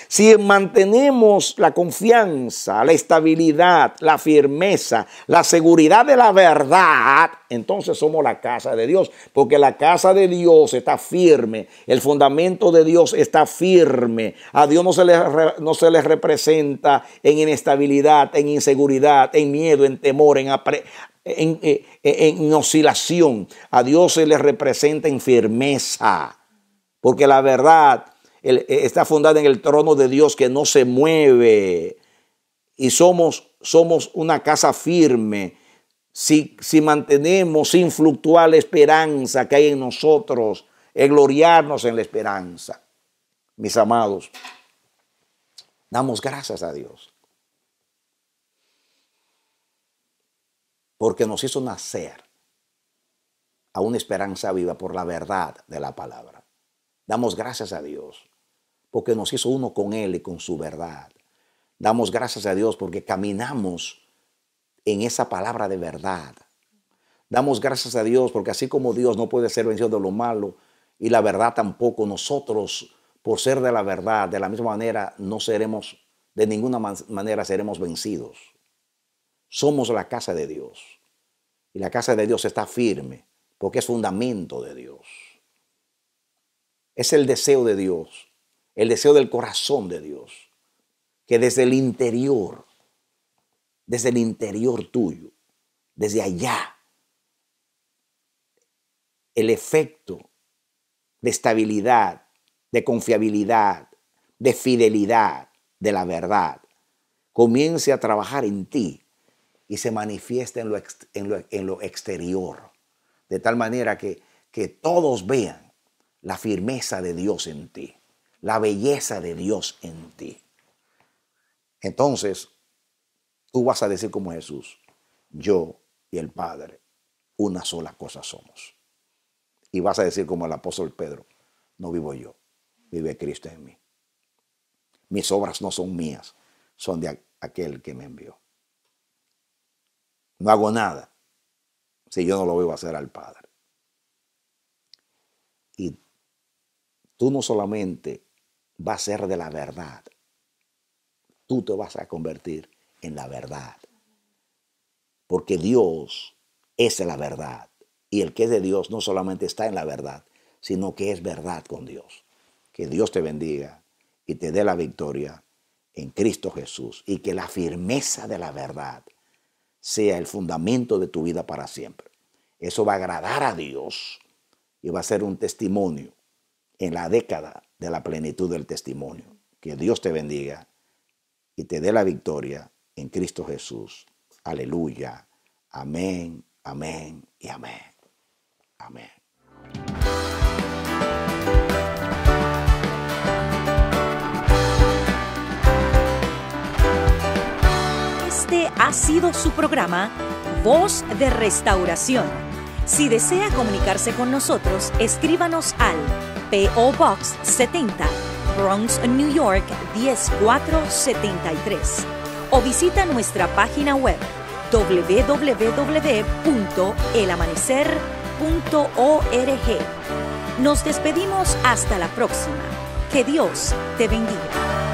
Si mantenemos la confianza, la estabilidad, la firmeza, la seguridad de la verdad, entonces somos la casa de Dios, porque la casa de Dios está firme, el fundamento de Dios está firme. A Dios no se le, no se le representa en inestabilidad, en inseguridad, en miedo, en temor, en, eh, en, oscilación. A Dios se le representa en firmeza, porque la verdad eh, está fundada en el trono de Dios que no se mueve. Y somos, somos una casa firme. Si, mantenemos sin fluctuar la esperanza que hay en nosotros, en gloriarnos en la esperanza. Mis amados, damos gracias a Dios. Porque nos hizo nacer a una esperanza viva por la verdad de la palabra. Damos gracias a Dios porque nos hizo uno con Él y con su verdad. Damos gracias a Dios porque caminamos en esa palabra de verdad. Damos gracias a Dios porque así como Dios no puede ser vencido de lo malo y la verdad tampoco, nosotros por ser de la verdad, de la misma manera no seremos, de ninguna manera seremos vencidos. Somos la casa de Dios. Y la casa de Dios está firme porque es fundamento de Dios. Es el deseo de Dios el deseo del corazón de Dios, que desde el interior, desde el interior tuyo, desde allá, el efecto de estabilidad, de confiabilidad, de fidelidad, de la verdad, comience a trabajar en ti y se manifieste en lo, exterior, de tal manera que todos vean la firmeza de Dios en ti la belleza de Dios en ti. Entonces, tú vas a decir como Jesús, yo y el Padre, una sola cosa somos. Y vas a decir como el apóstol Pedro, no vivo yo, vive Cristo en mí. Mis obras no son mías, son de aquel que me envió. No hago nada si yo no lo veo hacer al Padre. Y tú no solamente va a ser de la verdad. Tú te vas a convertir en la verdad. Porque Dios es la verdad. Y el que es de Dios no solamente está en la verdad, sino que es verdad con Dios. Que Dios te bendiga y te dé la victoria en Cristo Jesús y que la firmeza de la verdad sea el fundamento de tu vida para siempre. Eso va a agradar a Dios y va a ser un testimonio en la década de la plenitud del testimonio. Que Dios te bendiga y te dé la victoria en Cristo Jesús. Aleluya. Amén, amén y amén. Amén. Este ha sido su programa, Voz de Restauración. Si desea comunicarse con nosotros, escríbanos al P.O. Box 70, Bronx, New York 10473. O visita nuestra página web www.elamanecer.org. Nos despedimos hasta la próxima. Que Dios te bendiga.